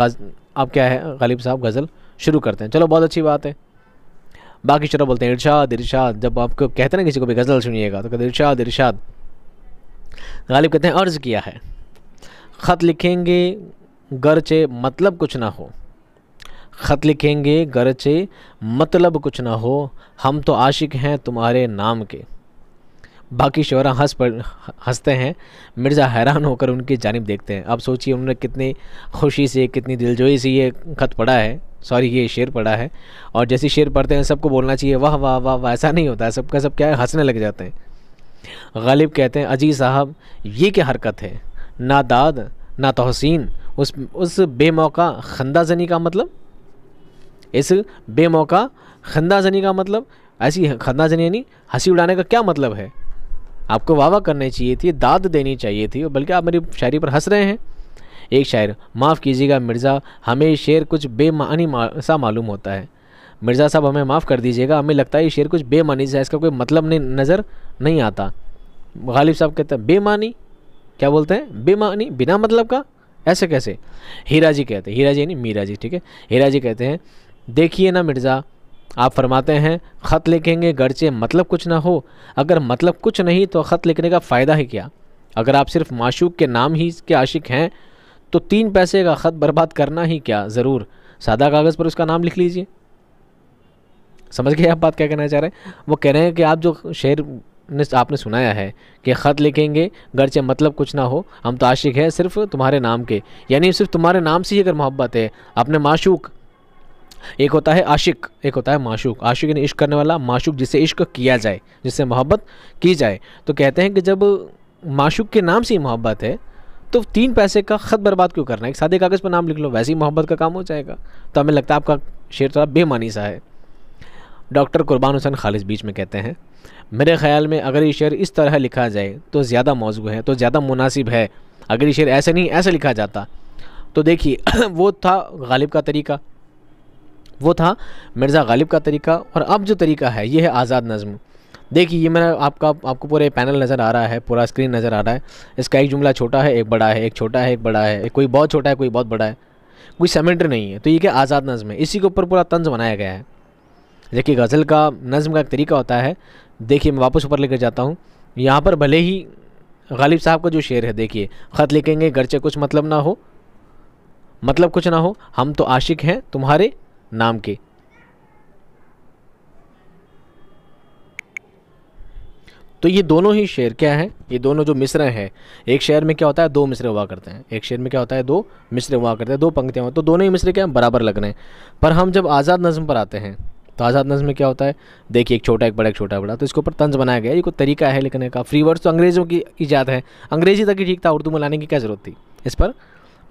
अब क्या है गालिब साहब गज़ल शुरू करते हैं चलो बहुत अच्छी बात है बाकी शरा बोलते हैं इर्शाद इर्शाद जब आपको कहते हैं ना किसी को भी गज़ल सुनिएगा तो कहते इर्शाद इर्शाद गालिब कहते हैं अर्ज़ किया है ख़त लिखेंगे गरचे मतलब कुछ ना हो ख़त लिखेंगे गरचे मतलब कुछ ना हो हम तो आशिक हैं तुम्हारे नाम के बाकी शोरा हंस पर हंसते हैं मिर्ज़ा हैरान होकर उनकी जानब देखते हैं आप सोचिए उन्होंने कितनी खुशी से कितनी दिलजोई से ये ख़त पढ़ा है सॉरी ये शेर पढ़ा है और जैसे शेर पढ़ते हैं सबको बोलना चाहिए वाह वाह वाह वाह ऐसा नहीं होता है सबका सब क्या है हंसने लग जाते हैं गालिब कहते हैं अजी साहब ये क्या हरकत है ना दाद ना तोहसिन उस उस बेमौका खंदा जनी का मतलब इस बेमौका खंदा जनी का मतलब ऐसी खंदा जनी यानी हंसी उड़ाने का क्या मतलब है आपको वाह करनी चाहिए थी दाद देनी चाहिए थी बल्कि आप मेरी शायरी पर हंस रहे हैं एक शायर माफ़ कीजिएगा मिर्ज़ा हमें शेर कुछ बेमानी सा मालूम होता है मिर्ज़ा साहब हमें माफ़ कर दीजिएगा हमें लगता है ये शेर कुछ बेमानी सा इसका कोई मतलब नहीं नज़र नहीं आता गालिब साहब कहते हैं बेमानी क्या बोलते हैं बेमानी बिना मतलब का ऐसे कैसे हीरा जी कहते हैं हीरा जी नहीं मीरा जी ठीक है हीरा जी कहते हैं देखिए ना मिर्ज़ा आप फरमाते हैं ख़त लिखेंगे गरचे मतलब कुछ ना हो अगर मतलब कुछ नहीं तो ख़त लिखने का फ़ायदा ही क्या अगर आप सिर्फ माशूक के नाम ही के आशिक हैं तो तीन पैसे का ख़त बर्बाद करना ही क्या ज़रूर सादा कागज़ पर उसका नाम लिख लीजिए समझ गए आप बात क्या कहना चाह रहे हैं वो कह रहे हैं कि आप जो शेर ने आपने सुनाया है कि ख़त लिखेंगे से मतलब कुछ ना हो हम तो आशिक है सिर्फ तुम्हारे नाम के यानी सिर्फ तुम्हारे नाम से ही अगर मोहब्बत है अपने माशूक एक होता है आशिक एक होता है माशूक आशिक ने इश्क करने वाला माशूक जिसे इश्क किया जाए जिससे मोहब्बत की जाए तो कहते हैं कि जब माशूक के नाम से ही मोहब्बत है तो तीन पैसे का ख़त बर्बाद क्यों करना है एक सादे कागज़ पर नाम लिख लो वैसे ही मोहब्बत का काम हो जाएगा तो हमें लगता है आपका शेर थोड़ा बेमानी सा है डॉक्टर कुरबान हुसैन खालिद बीच में कहते हैं मेरे ख्याल में अगर ये शेर इस तरह लिखा जाए तो ज़्यादा मौजू है तो ज़्यादा मुनासिब है अगर ये शेर ऐसे नहीं ऐसे लिखा जाता तो देखिए वो था गालिब का तरीका वो था मिर्ज़ा गालिब का तरीका और अब जो तरीका है ये है आज़ाद नज़म देखिए ये मेरा आपका आपको पूरे पैनल नज़र आ रहा है पूरा स्क्रीन नज़र आ रहा है इसका एक जुमला छोटा है एक बड़ा है एक छोटा है एक बड़ा है कोई बहुत छोटा है कोई बहुत बड़ा है कोई सेमेंटर नहीं है तो ये क्या आज़ाद नज़म है इसी के ऊपर पूरा तंज बनाया गया है जबकि गज़ल का नज़म का एक तरीका होता है देखिए मैं वापस ऊपर लेकर जाता हूँ यहाँ पर भले ही गालिब साहब का जो शेर है देखिए ख़त लिखेंगे गर्चे कुछ मतलब ना हो मतलब कुछ ना हो हम तो आशिक हैं तुम्हारे नाम के तो ये दोनों ही शेर क्या हैं ये दोनों जो मिसरे हैं एक शेर में क्या होता है दो मिसरे हुआ करते हैं एक शेर में क्या होता है दो मिसरे हुआ करते हैं दो पंक्तियाँ हुआ तो दोनों ही मिसरे क्या हैं बराबर लग रहे हैं पर हम जब आज़ाद नज़म पर आते हैं आज़ाद तंज में क्या होता है देखिए एक छोटा एक बड़ा एक छोटा बड़ा तो इसके ऊपर तंज बनाया गया ये कोई तरीका है लिखने का फ्री वर्ड्स तो अंग्रेज़ों की ईजाद है अंग्रेज़ी तक ही ठीक था उर्दू में लाने की क्या ज़रूरत थी इस पर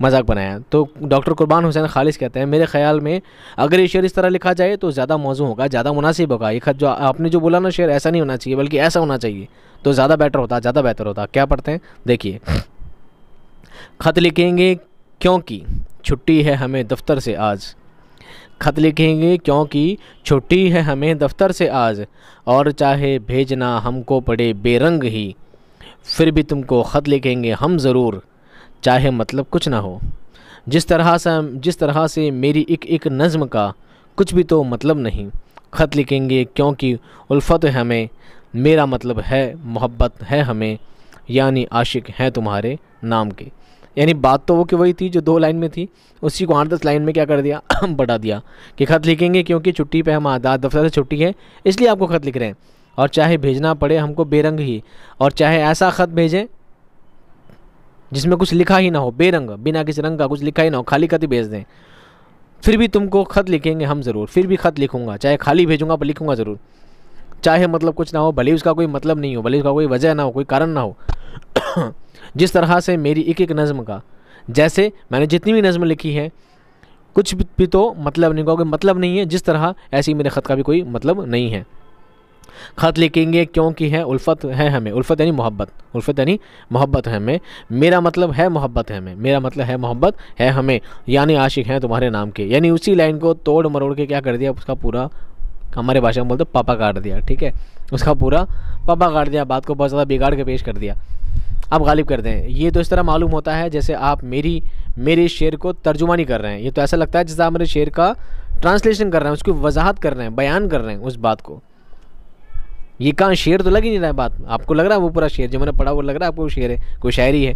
मजाक बनाया तो डॉक्टर कुर्बान हुसैन खालिश कहते हैं मेरे ख्याल में अगर ये शेर इस तरह लिखा जाए तो ज़्यादा मौजू होगा ज़्यादा मुनासिब होगा ये खत जो आपने जो बोला ना शेर ऐसा नहीं होना चाहिए बल्कि ऐसा होना चाहिए तो ज़्यादा बेटर होता ज़्यादा बेहतर होता क्या पढ़ते हैं देखिए खत लिखेंगे क्योंकि छुट्टी है हमें दफ्तर से आज खत लिखेंगे क्योंकि छुट्टी है हमें दफ्तर से आज और चाहे भेजना हमको पड़े बेरंग ही फिर भी तुमको ख़त लिखेंगे हम ज़रूर चाहे मतलब कुछ ना हो जिस तरह से जिस तरह से मेरी एक एक नज़म का कुछ भी तो मतलब नहीं ख़त लिखेंगे क्योंकि उल्फत हमें मेरा मतलब है मोहब्बत है हमें यानी आशिक हैं तुम्हारे नाम के यानी बात तो वो कि वही थी जो दो लाइन में थी उसी को आठ दस लाइन में क्या कर दिया बढ़ा दिया कि ख़त लिखेंगे क्योंकि छुट्टी पे हम आधा दफ्तर से छुट्टी है इसलिए आपको ख़त लिख रहे हैं और चाहे भेजना पड़े हमको बेरंग ही और चाहे ऐसा ख़त भेजें जिसमें कुछ लिखा ही ना हो बेरंग बिना किसी रंग का कुछ लिखा ही ना हो खाली खत ही भेज दें फिर भी तुमको ख़त लिखेंगे हम ज़रूर फिर भी ख़त लिखूँगा चाहे खाली भेजूंगा पर लिखूंगा ज़रूर चाहे मतलब कुछ ना हो भले उसका कोई मतलब नहीं हो भले उसका कोई वजह ना हो कोई कारण ना हो जिस तरह से मेरी एक एक नज़म का जैसे मैंने जितनी भी नज़म लिखी है कुछ भी तो मतलब नहीं कहोगे मतलब नहीं है जिस तरह ऐसी मेरे ख़त का भी कोई मतलब नहीं है ख़त लिखेंगे क्योंकि है उल्फत है हमें उल्फत यानी मोहब्बत उल्फत यानी मोहब्बत है हमें मेरा मतलब है मोहब्बत है हमें मेरा मतलब है मोहब्बत है हमें यानी आशिक हैं तुम्हारे नाम के यानी उसी लाइन को तोड़ मरोड़ के क्या कर दिया उसका पूरा हमारे भाषा में बोलते पापा काट दिया ठीक है उसका पूरा पापा काट दिया बात को बहुत ज़्यादा बिगाड़ के पेश कर दिया आप गालिब कर दें ये तो इस तरह मालूम होता है जैसे आप मेरी मेरे शेर को तर्जुमानी कर रहे हैं ये तो ऐसा लगता है जैसे आप मेरे शेर का ट्रांसलेशन कर रहे हैं उसकी वजाहत कर रहे हैं बयान कर रहे हैं उस बात को ये कहाँ शेर तो लग ही नहीं रहा है बात आपको लग रहा है वो पूरा शेर जो मैंने पढ़ा वो लग रहा है आपको शेर है कोई शायरी है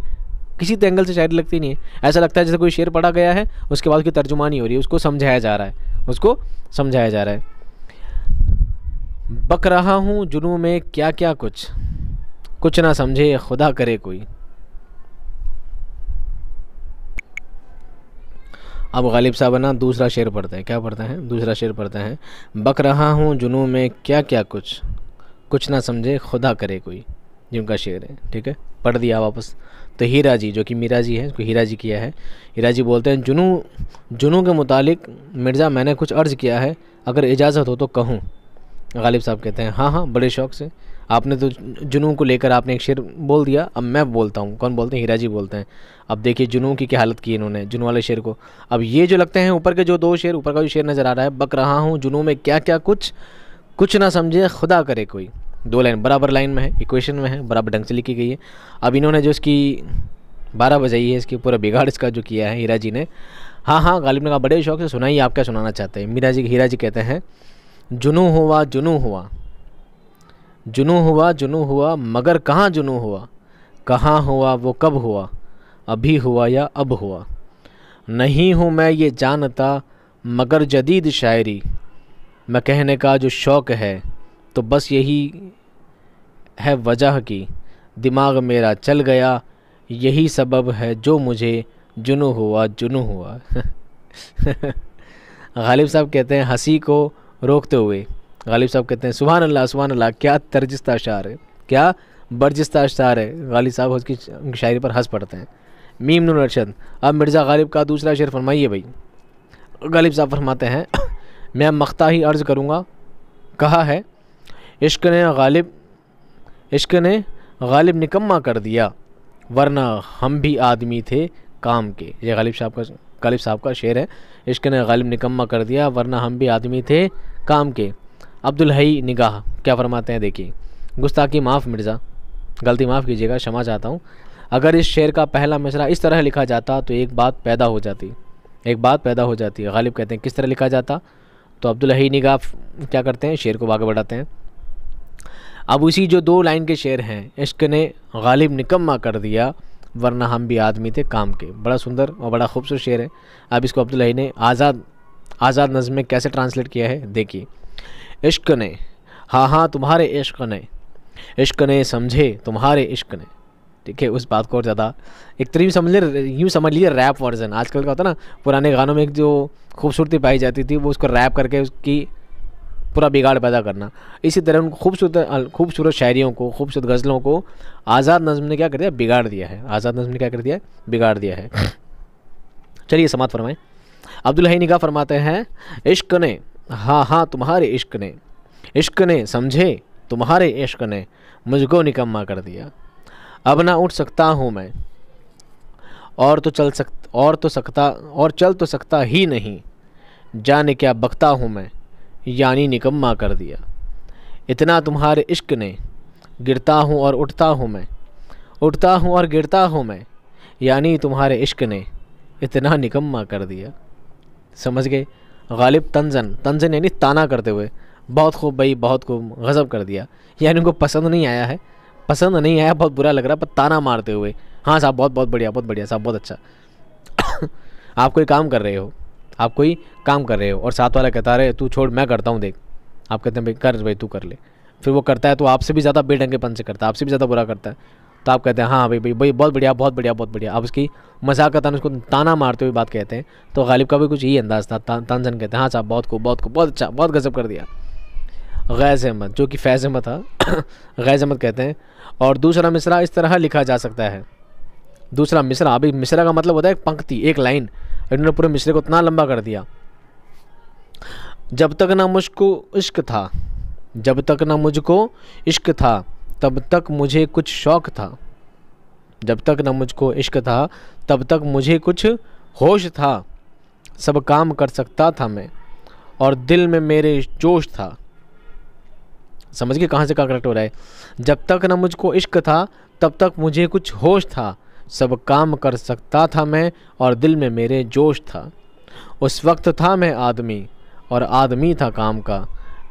किसी तो एंगल से शायरी लगती नहीं है ऐसा लगता है जैसे कोई शेर पढ़ा गया है उसके बाद उसकी तर्जुमानी हो रही है उसको समझाया जा रहा है उसको समझाया जा रहा है बक रहा हूँ जुनू में क्या क्या कुछ कुछ ना समझे खुदा करे कोई अब गालिब साहब ना दूसरा शेर पढ़ते हैं क्या पढ़ते हैं दूसरा शेर पढ़ते हैं बक रहा हूँ जुनू में क्या क्या कुछ कुछ ना समझे खुदा करे कोई जिनका शेर है ठीक है पढ़ दिया वापस तो हीरा जी जो कि मीरा जी है उसको हीरा जी किया है हीरा जी बोलते हैं जुनू जुनू के मुतालिक मिर्ज़ा मैंने कुछ अर्ज़ किया है अगर इजाज़त हो तो कहूँ गालिब साहब कहते हैं हाँ हाँ बड़े शौक़ से आपने तो जुनू को लेकर आपने एक शेर बोल दिया अब मैं बोलता हूँ कौन बोलते हैं हीरा जी बोलते हैं अब देखिए जुनू की क्या हालत की इन्होंने जुनू वाले शेर को अब ये जो लगते हैं ऊपर के जो दो शेर ऊपर का जो शेर नज़र आ रहा है बक रहा हूँ जुनू में क्या क्या कुछ कुछ ना समझे खुदा करे कोई दो लाइन बराबर लाइन में है इक्वेशन में है बराबर ढंग से लिखी गई है अब इन्होंने जो इसकी बारह बजाई है इसकी पूरा बिगाड़ इसका जो किया है हीरा जी ने हाँ हाँ गालिब ने कहा बड़े शौक से सुनाइए आप क्या सुनाना चाहते हैं मीरा जी हीरा जी कहते हैं जुनू हुआ जुनू हुआ जुनू हुआ जुनू हुआ मगर कहाँ जुनू हुआ कहाँ हुआ वो कब हुआ अभी हुआ या अब हुआ नहीं हूँ मैं ये जानता मगर जदीद शायरी मैं कहने का जो शौक़ है तो बस यही है वजह की दिमाग मेरा चल गया यही सबब है जो मुझे जुनू हुआ जुनू हुआ गालिब साहब कहते हैं हंसी को रोकते हुए गालिब साहब कहते हैं सुबह अल्लाह सुबह अल्लाह क्या तर्जिस्ता शार है क्या बर्जिस्ता शार है गालिब साहब उसकी शायरी पर हंस पड़ते हैं मीम नुन अरशद अब मिर्ज़ा गालिब का दूसरा शेर फरमाइए भाई गालिब साहब फरमाते हैं मैं मख्ता ही अर्ज़ करूँगा कहा है इश्क ने गालिब इश्क ने गालिब निकम्मा कर दिया वरना हम भी आदमी थे काम के ये गालिब साहब का गालिब साहब का शेर है इश्क ने गालिब निकम्मा कर दिया वरना हम भी आदमी थे काम के अब्दुल हई निगाह क्या फरमाते हैं देखिए गुस्ताखी माफ़ मिर्ज़ा गलती माफ़ कीजिएगा क्षमा चाहता हूँ अगर इस शेर का पहला मिसरा इस तरह लिखा जाता तो एक बात पैदा हो जाती एक बात पैदा हो जाती है गालिब कहते हैं किस तरह लिखा जाता तो अब्दुल हई निगाह क्या करते हैं शेर को आगे बढ़ाते हैं अब उसी जो दो लाइन के शेर हैं इश्क ने गालिब निकम्मा कर दिया वरना हम भी आदमी थे काम के बड़ा सुंदर और बड़ा खूबसूरत शेर है अब इसको अब्दुल ने आज़ाद आज़ाद नज़म में कैसे ट्रांसलेट किया है देखिए इश्क ने हाँ हाँ तुम्हारे इश्क ने इश्क ने समझे तुम्हारे इश्क ने ठीक है उस बात को और ज़्यादा एक तरीके समझ ले यूँ समझ लीजिए रैप वर्जन आजकल का होता ना पुराने गानों में एक जो खूबसूरती पाई जाती थी वो उसको रैप करके उसकी पूरा बिगाड़ पैदा करना इसी तरह उन खूबसूरत खूबसूरत शायरियों को खूबसूरत गज़लों को आज़ाद नज़म ने क्या कर दिया बिगाड़ दिया है आज़ाद नज़म ने क्या कर दिया बिगाड़ दिया है चलिए समात फरमाएँ अब्दुल हैनी का फरमाते हैं इश्क ने हाँ हाँ तुम्हारे इश्क ने इश्क ने समझे तुम्हारे इश्क ने मुझको निकम्मा कर दिया अब ना उठ सकता हूँ मैं और तो चल सक और तो सकता और चल तो सकता ही नहीं जाने क्या बकता हूँ मैं यानी निकम्मा कर दिया इतना तुम्हारे इश्क ने गिरता हूँ और उठता हूँ मैं उठता हूँ और गिरता हूँ मैं यानी तुम्हारे इश्क ने इतना निकम्मा कर दिया समझ गए गालिब तंजन तंजन यानी ताना करते हुए बहुत खूब भाई बहुत खूब गज़ब कर दिया यानी उनको पसंद नहीं आया है पसंद नहीं आया बहुत बुरा लग रहा है पर ताना मारते हुए हाँ साहब बहुत बहुत बढ़िया बहुत बढ़िया साहब बहुत अच्छा आप कोई काम कर रहे हो आप कोई काम कर रहे हो और साथ वाला कहता रहे तू छोड़ मैं करता हूँ देख आप कहते हैं भाई कर भाई तू कर ले फिर वो करता है तो आपसे भी ज़्यादा बेढंगेपन से करता है आपसे भी ज़्यादा बुरा करता है तो आप कहते हैं हाँ भाई भाई भाई बहुत बढ़िया बहुत बढ़िया बहुत बढ़िया आप उसकी मजाक का तान उसको ताना मारते हुए बात कहते हैं तो गालिब का भी कुछ यही अंदाज था तानसन कहते हैं हाँ साहब बहुत खूब बहुत खूब बहुत अच्छा बहुत गजब कर दिया गैज़ अहमद जो कि फैज़ अहमद था गैज़ अहमद कहते हैं और दूसरा मिसरा इस तरह लिखा जा सकता है दूसरा मिसरा अभी मिसरा का मतलब होता है एक पंक्ति एक लाइन इन्होंने पूरे मिसरे को इतना लंबा कर दिया जब तक ना मुझको इश्क था जब तक ना मुझको इश्क था तब तक मुझे कुछ शौक था जब तक न मुझको इश्क था तब तक मुझे कुछ होश था सब काम कर सकता था मैं और दिल में मेरे जोश था समझ गए कहाँ से कहाँ करेक्ट हो रहा है जब तक ना मुझको इश्क था तब तक मुझे कुछ होश था सब काम कर सकता था मैं और दिल में मेरे जोश था उस वक्त था मैं आदमी और आदमी था काम का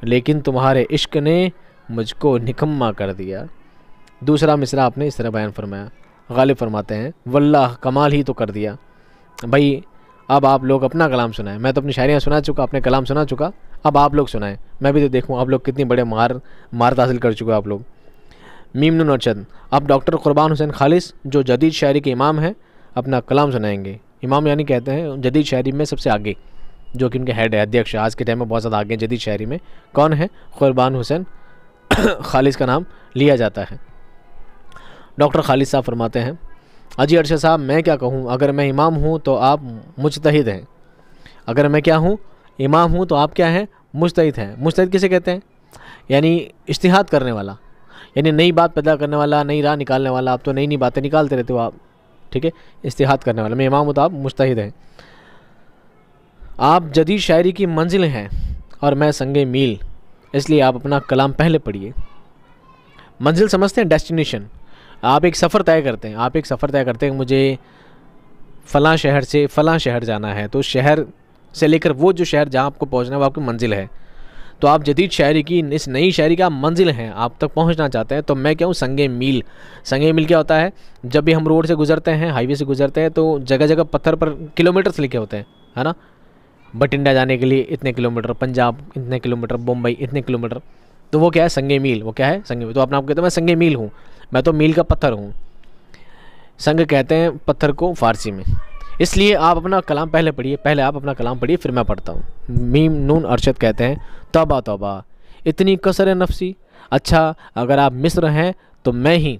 लेकिन तुम्हारे इश्क ने मुझको निकम्मा कर दिया दूसरा मिसरा आपने इस तरह बयान फरमाया गालिब फरमाते हैं वल्लाह कमाल ही तो कर दिया भाई अब आप लोग अपना कलाम सुनाएं मैं तो अपनी शायरियाँ सुना चुका अपने कलाम सुना चुका अब आप लोग सुनाएं मैं भी तो देखूँ आप लोग कितनी बड़े मार मारत हासिल कर चुके आप लोग मीमन नौचंद अब डॉक्टर क़ुरबान हुसैन खालिस जो जदीद शायरी के इमाम हैं अपना कलाम सुनाएंगे इमाम यानी कहते हैं जदीद शायरी में सबसे आगे जो कि उनके हेड है अध्यक्ष आज के टाइम में बहुत ज़्यादा आगे हैं जदीद शायरी में कौन है क़ुरबान हुसैन खालिद का नाम लिया जाता है डॉक्टर खालिद साहब फरमाते हैं अजी अरशद साहब मैं क्या कहूँ अगर मैं इमाम हूँ तो आप मुजतहिद हैं अगर मैं क्या हूँ इमाम हूँ तो आप क्या हैं मुस्तैद हैं मुस्तैद किसे कहते हैं यानी इश्तिहाद करने वाला यानी नई बात पैदा करने वाला नई राह निकालने वाला आप तो नई नई बातें निकालते रहते हो आप ठीक है इश्तिहाद करने वाला मैं इमाम हूँ तो आप मुस्तहिद हैं आप जदीद शायरी की मंजिल हैं और मैं संगे मील इसलिए आप अपना कलाम पहले पढ़िए मंजिल समझते हैं डेस्टिनेशन आप एक सफ़र तय करते हैं आप एक सफ़र तय करते हैं मुझे फ़लाँ शहर से फ़लाँ शहर जाना है तो शहर से लेकर वो जो शहर जहाँ आपको पहुँचना है वो आपकी मंजिल है तो आप जदीद शायरी की इस नई शायरी का मंजिल हैं आप तक पहुंचना चाहते हैं तो मैं क्या हूँ संगे मील संगे मील क्या होता है जब भी हम रोड से गुजरते हैं हाईवे से गुजरते हैं तो जगह जगह पत्थर पर किलोमीटर्स लिखे होते हैं है ना बठिंडा जाने के लिए इतने किलोमीटर पंजाब इतने किलोमीटर बम्बई इतने किलोमीटर तो वो क्या है संगे मील वो क्या है संगे मील तो अपने आप कहते हैं मैं संगे मील हूँ मैं तो मील का पत्थर हूँ संग कहते हैं पत्थर को फारसी में इसलिए आप अपना कलाम पहले पढ़िए पहले आप अपना कलाम पढ़िए फिर मैं पढ़ता हूँ मीम नून अरशद कहते हैं तोबा तोबा इतनी कसर है नफसी अच्छा अगर आप मिस्र हैं तो मैं ही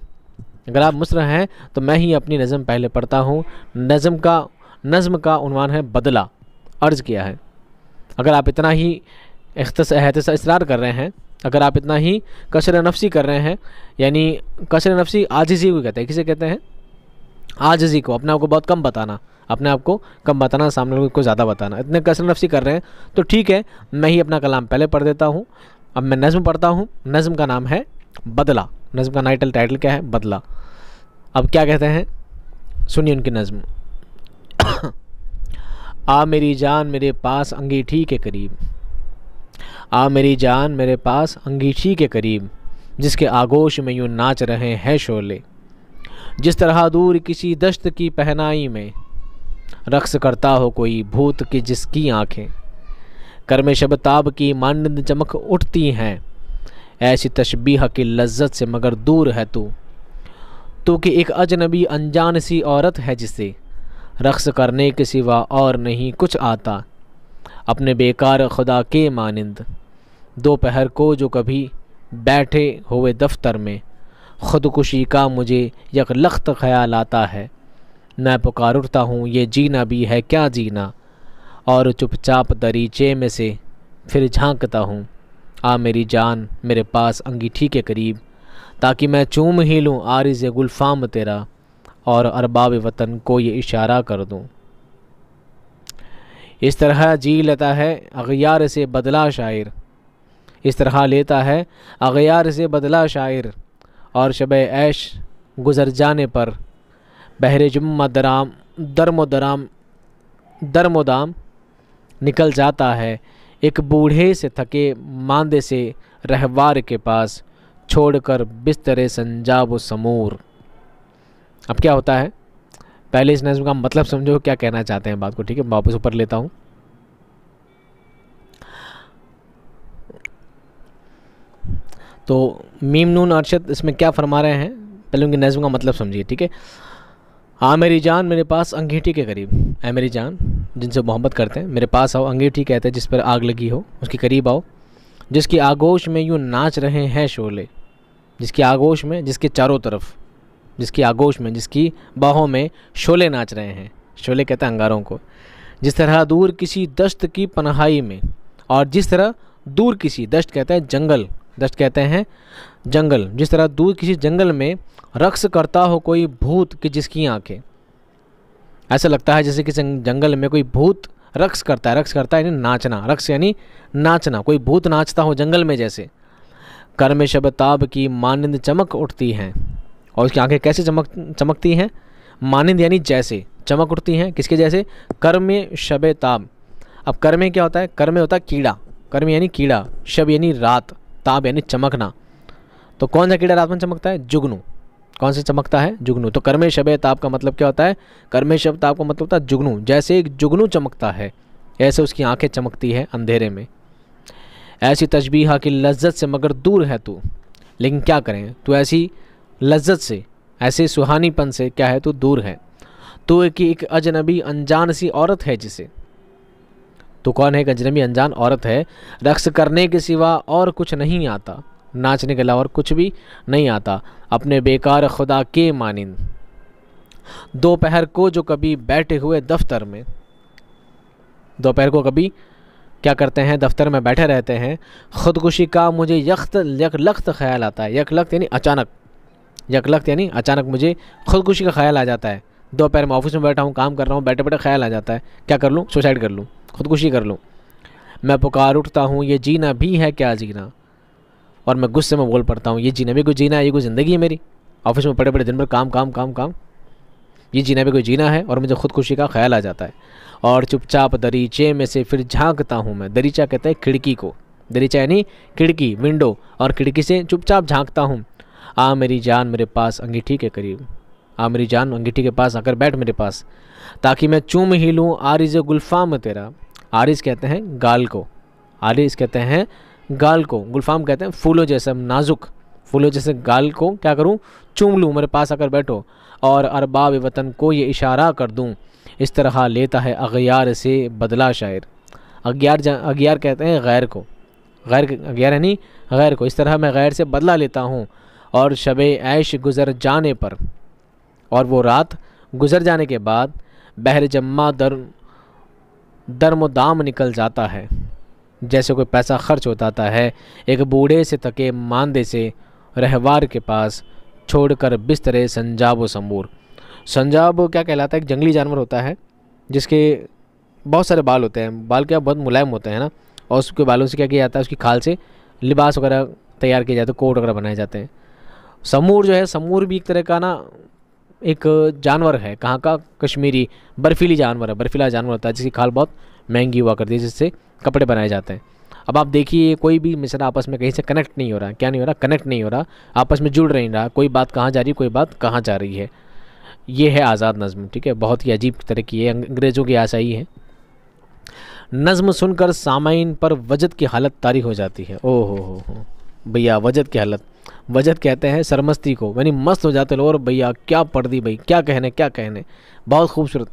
अगर आप मिस्र हैं तो मैं ही अपनी नज़म पहले पढ़ता हूँ नज़म का नज़म का उनवान है बदला अर्ज़ किया है अगर आप इतना ही इसरार कर रहे हैं अगर आप इतना ही कसर नफसी कर रहे हैं यानी कसर नफसी आजिजी को कहते हैं किसे कहते हैं आजिजी को अपने आप को बहुत कम बताना अपने आप को कम बताना सामने लोगों को ज़्यादा बताना इतने कसर नफसी कर रहे हैं तो ठीक है मैं ही अपना कलाम पहले पढ़ देता हूँ अब मैं नज़म पढ़ता हूँ नज़म का नाम है बदला नज़म का नाइटल टाइटल क्या है बदला अब क्या कहते हैं सुनिए उनकी नज़म आ मेरी जान मेरे पास अंगीठी के करीब आ मेरी जान मेरे पास अंगीठी के करीब जिसके आगोश में यूँ नाच रहे हैं शोले जिस तरह दूर किसी दश्त की पहनाई में रक्स करता हो कोई भूत की जिसकी आँखें कर्म शबताब की मानंद चमक उठती हैं ऐसी तशबीह की लज्जत से मगर दूर है तू तू कि एक अजनबी अनजान सी औरत है जिसे रक्स करने के सिवा और नहीं कुछ आता अपने बेकार खुदा के मानंद दोपहर को जो कभी बैठे हुए दफ्तर में ख़ुदकुशी का मुझे यकलख्त ख्याल आता है मैं पुकार उठता हूँ ये जीना भी है क्या जीना और चुपचाप दरीचे में से फिर झांकता हूँ आ मेरी जान मेरे पास अंगीठी के करीब ताकि मैं चूम ही लूँ आरिज गुलफाम तेरा और अरबाब वतन को ये इशारा कर दूँ इस तरह जी लेता है अगियार से बदला शायर इस तरह लेता है अगियार से बदला शायर और शब ऐश गुज़र जाने पर बहर जुम्मा दराम दरमोदराम दराम दाम निकल जाता है एक बूढ़े से थके मांदे से रहवार के पास छोड़कर बिस्तर संजाब समूर अब क्या होता है पहले इस नज़म का मतलब समझो क्या कहना चाहते हैं बात को ठीक है वापस ऊपर लेता हूँ तो मीम नून अरशद इसमें क्या फरमा रहे हैं पहले उनकी नज़म का मतलब समझिए ठीक है आ हाँ, मेरी जान मेरे पास अंगीठी के करीब ए मेरी जान जिनसे मोहब्बत करते हैं मेरे पास आओ अंगीठी कहते हैं जिस पर आग लगी हो उसके करीब आओ जिसकी आगोश में यूँ नाच रहे हैं शोले जिसकी आगोश में जिसके चारों तरफ जिसकी आगोश में जिसकी बाहों में शोले नाच रहे हैं शोले कहते हैं अंगारों को जिस तरह दूर किसी दस्त की पनहाई में और जिस तरह दूर किसी दस्त कहते हैं जंगल दस्त कहते हैं जंगल जिस तरह दूर किसी जंगल में रक्स करता हो कोई भूत कि जिसकी आंखें ऐसा लगता है जैसे कि जंगल में कोई भूत रक्स करता है रक्स करता है यानी नाचना रक्स यानी नाचना कोई भूत नाचता हो जंगल में जैसे कर्म ताब की मानंद चमक उठती हैं और उसकी आंखें कैसे चमक चमकती हैं मानिंद यानी जैसे चमक उठती हैं किसके जैसे कर्म शब ताब अब कर्म क्या होता है कर्म होता है कीड़ा कर्म यानी कीड़ा शब यानी रात ताब यानी चमकना तो कौन सा कीड़ा रात में चमकता है जुगनू कौन सा चमकता है जुगनू तो कर्मे शब ताप का मतलब क्या होता है कर्मे शब ताप का मतलब होता है जुगनू जैसे एक जुगनू चमकता है ऐसे उसकी आंखें चमकती है अंधेरे में ऐसी तशबीहा की लज्जत से मगर दूर है तू लेकिन क्या करें तू ऐसी लज्जत से ऐसे सुहानीपन से क्या है तो दूर है तो एक एक अजनबी अनजान सी औरत है जिसे तो कौन है एक अजनबी अनजान औरत है रक्स करने के सिवा और कुछ नहीं आता नाचने के अलावा और कुछ भी नहीं आता अपने बेकार खुदा के मानिंद दोपहर को जो कभी बैठे हुए दफ्तर में दोपहर को कभी क्या करते हैं दफ्तर में बैठे रहते हैं ख़ुदकुशी का मुझे यख्त यकलख्त लख्त ख्याल आता है यकलख्त लख्त यानी अचानक यकलक यानी अचानक मुझे खुदकुशी का ख्याल आ जाता है दोपहर में ऑफिस में बैठा हूँ काम कर रहा हूँ बैठे बैठे ख्याल आ जाता है क्या कर लूँ सुसाइड कर लूँ खुदकुशी कर लूँ मैं पुकार उठता हूँ ये जीना भी है क्या जीना और मैं गुस्से में बोल पड़ता हूँ ये जीना भी कोई जीना है ये कोई ज़िंदगी है मेरी ऑफिस में बड़े बड़े दिन भर काम काम काम काम ये जीना भी कोई जीना है और मुझे खुदकुशी का ख्याल आ जाता है और चुपचाप दरीचे में से फिर झांकता हूँ मैं दरीचा कहता है खिड़की को दरीचा यानी खिड़की विंडो और खिड़की से चुपचाप झांकता हूँ आ मेरी जान मेरे पास अंगीठी के करीब आ मेरी जान अंगीठी के पास आकर बैठ मेरे पास ताकि मैं चूम ही लूँ आरिज गुलफाम तेरा आरिज कहते हैं गाल को आरिज कहते हैं गाल को गुलफाम कहते हैं फूलों जैसे नाजुक फूलों जैसे गाल को क्या करूँ चूम लूँ मेरे पास आकर बैठो और अरबाब वतन को ये इशारा कर दूँ इस तरह लेता है अगियार से बदला शायर अगियार अगियार कहते हैं गैर को गैर अगियार यानी गैर को इस तरह मैं गैर से बदला लेता हूँ और शब ऐश गुज़र जाने पर और वो रात गुज़र जाने के बाद बहर जम्मा दर दरमोदाम निकल जाता है जैसे कोई पैसा खर्च हो जाता है एक बूढ़े से थके मानदे से रहवार के पास छोड़कर बिस्तरे संजाब संबूर संजाब क्या कहलाता है एक जंगली जानवर होता है जिसके बहुत सारे बाल होते हैं बाल क्या बहुत मुलायम होते हैं ना और उसके बालों से क्या किया जाता है उसकी खाल से लिबास वगैरह तैयार किए जाते हैं कोट वगैरह बनाए जाते हैं समूर जो है समूर भी एक तरह का ना एक जानवर है कहाँ का कश्मीरी बर्फीली जानवर है बर्फीला जानवर होता है जिसकी खाल बहुत महंगी हुआ करती है जिससे कपड़े बनाए जाते हैं अब आप देखिए कोई भी मिशन आपस में कहीं से कनेक्ट नहीं हो रहा क्या नहीं हो रहा कनेक्ट नहीं हो रहा आपस में जुड़ नहीं रहा कोई बात कहाँ जा रही है कोई बात कहाँ जा रही है ये है आज़ाद नज़म ठीक है बहुत ही अजीब तरह की है अंग्रेज़ों की आशाई है नज़म सुनकर सामाइन पर वजद की हालत तारी हो जाती है ओ हो हो हो भैया वजद की हालत वजद कहते हैं सरमस्ती को यानी मस्त हो जाते लोग और भैया क्या पढ़ दी भाई क्या कहने क्या कहने बहुत खूबसूरत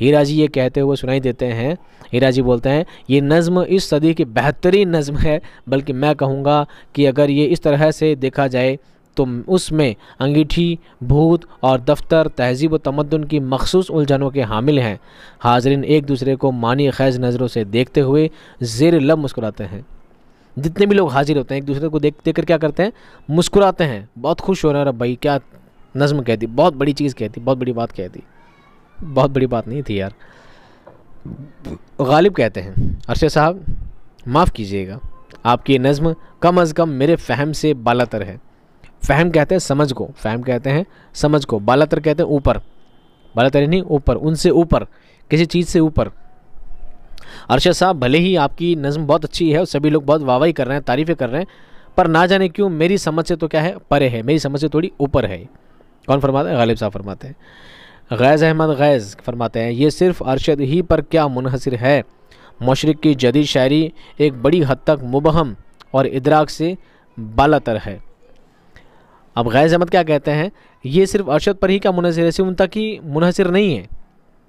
हीरा जी ये कहते हुए सुनाई देते हैं हीरा जी बोलते हैं ये नज़म इस सदी की बेहतरीन नज़म है बल्कि मैं कहूँगा कि अगर ये इस तरह से देखा जाए तो उसमें अंगीठी भूत और दफ्तर तहजीब व तमदन की मखसूस उलझनों के हामिल हैं हाजरीन एक दूसरे को मानी खैज नज़रों से देखते हुए जेर लब मुस्कुराते हैं जितने भी लोग हाजिर होते हैं एक दूसरे को देख देख कर क्या करते हैं मुस्कुराते हैं बहुत खुश हो रहे हैं अरे भाई क्या नज़म कह दी बहुत बड़ी चीज़ कह दी बहुत बड़ी बात कह दी बहुत बड़ी बात नहीं थी यार गालिब कहते हैं अरशद साहब माफ़ कीजिएगा आपकी ये नज़म कम अज़ कम मेरे फहम से बालातर है फहम कहते हैं समझ को फहम कहते हैं समझ को बालातर कहते हैं ऊपर बालातर नहीं ऊपर उनसे ऊपर किसी चीज़ से ऊपर अरशद साहब भले ही आपकी नज़म बहुत अच्छी है और सभी लोग बहुत वाहवाही कर रहे हैं तारीफ़ें कर रहे हैं पर ना जाने क्यों मेरी समझ से तो क्या है परे है मेरी समझ से थोड़ी ऊपर है कौन फरमाता है गालिब साहब फरमाते हैं गैज़ अहमद गैज़ फरमाते हैं ये सिर्फ अरशद ही पर क्या मुनहसर है मशरक़ की जदीद शायरी एक बड़ी हद तक मुबहम और इदराक से तर है अब गैज़ अहमद क्या कहते हैं ये सिर्फ अरशद पर ही क्या मुनहसर है सिर्फ उन तक ही मुनहसर नहीं है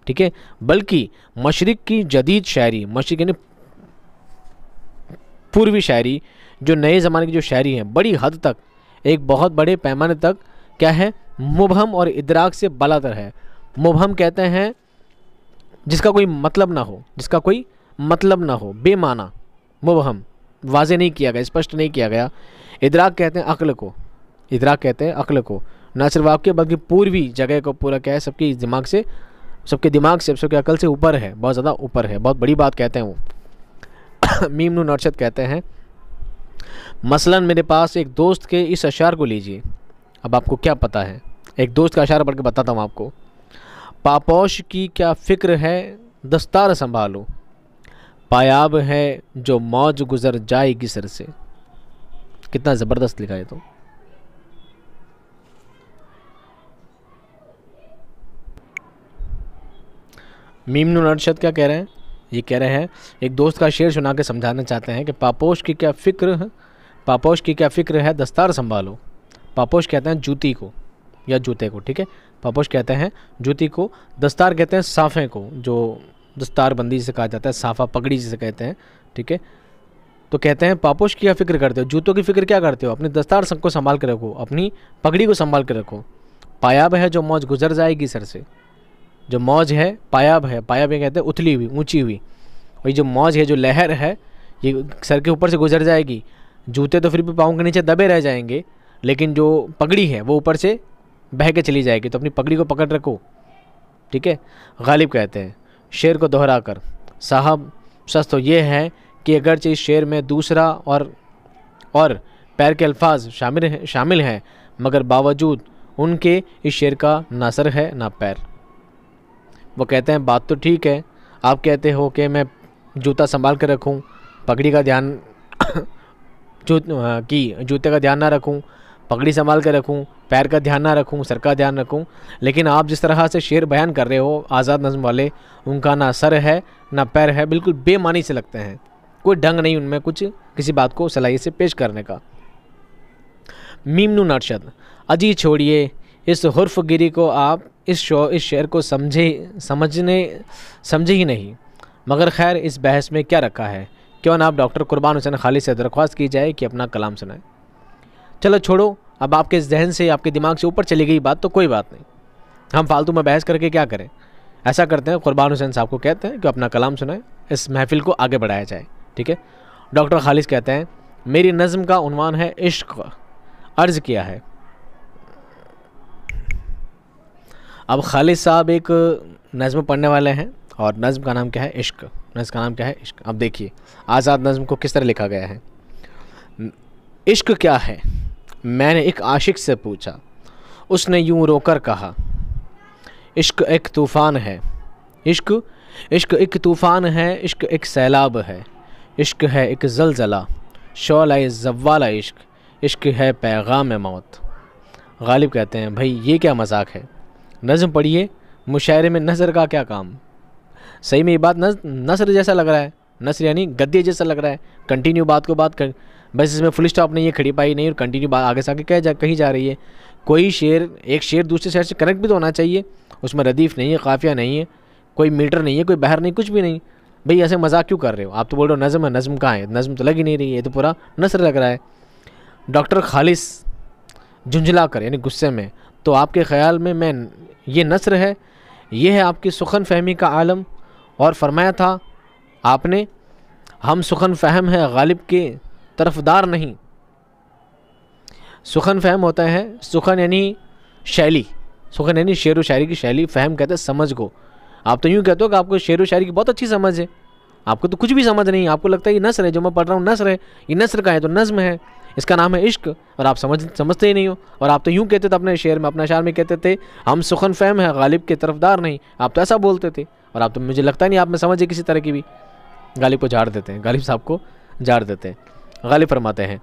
ठीक है बल्कि मशरक़ की जदीद शायरी मशरक़ यानी पूर्वी शायरी जो नए ज़माने की जो शायरी है बड़ी हद तक एक बहुत बड़े पैमाने तक क्या है मुबहम और इदराक से बलातर है मुबहम कहते हैं जिसका कोई मतलब ना हो जिसका कोई मतलब ना हो बेमाना मुबहम वाजे नहीं किया गया स्पष्ट नहीं किया गया इदराक कहते हैं अक्ल को इदराक कहते हैं अक्ल को ना सिर्फ आपके बल्कि पूर्वी जगह को पूरा क्या है सबके दिमाग से सबके दिमाग से सबके अकल से ऊपर है बहुत ज़्यादा ऊपर है बहुत बड़ी बात कहते हैं वो मीम अरशद कहते हैं मसलन मेरे पास एक दोस्त के इस अशार को लीजिए अब आपको क्या पता है एक दोस्त का अशार पढ़ के बताता हूँ आपको पापोश की क्या फ़िक्र है दस्तार संभालो पायाब है जो मौज गुज़र जाएगी सर से कितना ज़बरदस्त लिखा है तो मीमन अरशद क्या कह रहे हैं ये कह रहे हैं एक दोस्त का शेर सुना के समझाना चाहते हैं कि पापोश की क्या फ़िक्र है पापोश की क्या फ़िक्र है दस्तार संभालो पापोश कहते हैं जूती को या जूते को ठीक है पापोश कहते हैं जूती को दस्तार कहते हैं साफ़े को जो दस्तार बंदी जिसे कहा जाता है साफ़ा पगड़ी जिसे कहते हैं ठीक है तो कहते हैं पापोश की क्या फ़िक्र करते हो जूतों की फ़िक्र क्या करते हो अपने दस्तार को संभाल के रखो अपनी पगड़ी को संभाल के रखो पायाब है जो मौज गुजर जाएगी सर से जो मौज है पायाब है पायाब ये कहते हैं उथली हुई ऊँची हुई और जो मौज है जो लहर है ये सर के ऊपर से गुजर जाएगी जूते तो फिर भी पाँव के नीचे दबे रह जाएंगे लेकिन जो पगड़ी है वो ऊपर से बह के चली जाएगी तो अपनी पगड़ी को पकड़ रखो ठीक है गालिब कहते हैं शेर को दोहरा कर साहब सच तो ये है कि अगरचे इस शेर में दूसरा और और पैर के अल्फाज शामिल हैं शामिल हैं मगर बावजूद उनके इस शेर का ना सर है ना पैर वो कहते हैं बात तो ठीक है आप कहते हो कि मैं जूता संभाल कर रखूँ पगड़ी का ध्यान जूत की जूते का ध्यान ना रखूँ पगड़ी संभाल कर रखूँ पैर का ध्यान ना रखूँ सर का ध्यान रखूँ लेकिन आप जिस तरह से शेर बयान कर रहे हो आज़ाद नज़म वाले उनका ना सर है ना पैर है बिल्कुल बेमानी से लगते हैं कोई ढंग नहीं उनमें कुछ किसी बात को सलाहियत से पेश करने का मीमनू नरशद अजी छोड़िए इस गिरी को आप इस शो इस शेर को समझे समझने समझे ही नहीं मगर खैर इस बहस में क्या रखा है क्यों ना आप डॉक्टर कुर्बान हुसैन खाली से दरख्वास्त की जाए कि अपना कलाम सुनाएं चलो छोड़ो अब आपके जहन से आपके दिमाग से ऊपर चली गई बात तो कोई बात नहीं हम फालतू में बहस करके क्या करें ऐसा करते हैं कुर्बान हुसैन साहब को कहते हैं कि अपना कलाम सुनाएं इस महफिल को आगे बढ़ाया जाए ठीक है डॉक्टर खालिद कहते हैं मेरी नज़म का उनवान है इश्क अर्ज़ किया है अब खालिद साहब एक नज़म पढ़ने वाले हैं और नज़म का नाम क्या है इश्क नज़म का नाम क्या है इश्क अब देखिए आज़ाद नज़म को किस तरह लिखा गया है इश्क क्या है मैंने एक आशिक से पूछा उसने यूं रोकर कहा इश्क एक तूफ़ान है इश्क इश्क एक तूफ़ान है इश्क एक सैलाब है इश्क है एक जलजला शौला जवाला इश्क इश्क है पैगाम मौत गालिब कहते हैं भाई ये क्या मजाक है नज़म पढ़िए मुशायरे में नज़र का क्या काम सही में ये बात नसर जैसा लग रहा है नसर यानी गद्दे जैसा लग रहा है कंटिन्यू बात को बात कर बस इसमें फुल स्टॉप नहीं है खड़ी पाई नहीं और कंटिन्यू बात आगे से आगे कह जा कहीं जा रही है कोई शेर एक शेर दूसरे शेर से कनेक्ट भी तो होना चाहिए उसमें रदीफ़ नहीं है काफ़िया नहीं है कोई मीटर नहीं है कोई बहर नहीं कुछ भी नहीं भाई ऐसे मजाक क्यों कर रहे हो आप तो बोल रहे हो नज़म है नज़म कहाँ है नज़म तो लग ही नहीं रही है तो पूरा नसर लग रहा है डॉक्टर खालिस झुंझला कर यानी गुस्से में तो आपके ख्याल में मैं ये नसर है यह है आपकी सुखन फहमी का आलम और फरमाया था आपने हम सुखन फहम है गालिब के तरफदार नहीं सुखन फहम होता है सुखन यानी शैली सुखन यानी शेर व शायरी की शैली फहम कहते हैं समझ को आप तो यूँ कहते हो कि आपको शेर व शायरी की बहुत अच्छी समझ है आपको तो कुछ भी समझ नहीं आपको लगता है ये नसर है जो मैं पढ़ रहा हूँ नसर है ये नसर का है तो नज़म है इसका नाम है इश्क और आप समझ समझते ही नहीं हो और आप तो यूँ कहते थे अपने शेर में अपने शार में कहते थे हम सुखन फैम है गालिब के तरफदार नहीं आप तो ऐसा बोलते थे और आप तो मुझे लगता नहीं आप में समझे किसी तरह की भी गालिब को झाड़ देते हैं गालिब साहब को झाड़ देते हैं गालिब फरमाते हैं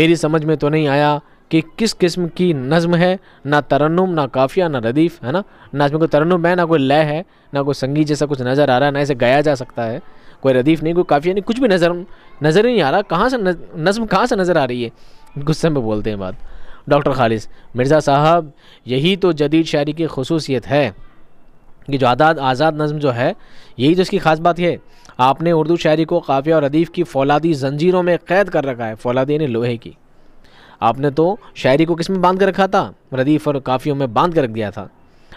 मेरी समझ में तो नहीं आया कि किस किस्म की नज़म है ना तरन्नुम ना काफ़िया ना रदीफ़ है ना ना इसमें कोई तरन्नुम है ना कोई लय है ना कोई संगीत जैसा कुछ नज़र आ रहा है ना इसे गाया जा सकता है कोई रदीफ़ नहीं कोई काफ़िया नहीं कुछ भी नज़र नज़र ही नहीं आ रहा कहाँ से नज़म कहाँ से नज़र आ रही है गुस्से में बोलते हैं बात डॉक्टर खालिद मिर्ज़ा साहब यही तो जदीद शायरी की खसूसियत है कि जो आदाद आज़ाद नज़म जो है यही तो इसकी ख़ास बात है आपने उर्दू शायरी को काफ़िया और अदीफ़ की फौलादी जंजीरों में कैद कर रखा है फौलादी ने लोहे की आपने तो शायरी को किस में बांध कर रखा था रदीफ़ और काफ़ियों में बांध कर रख दिया था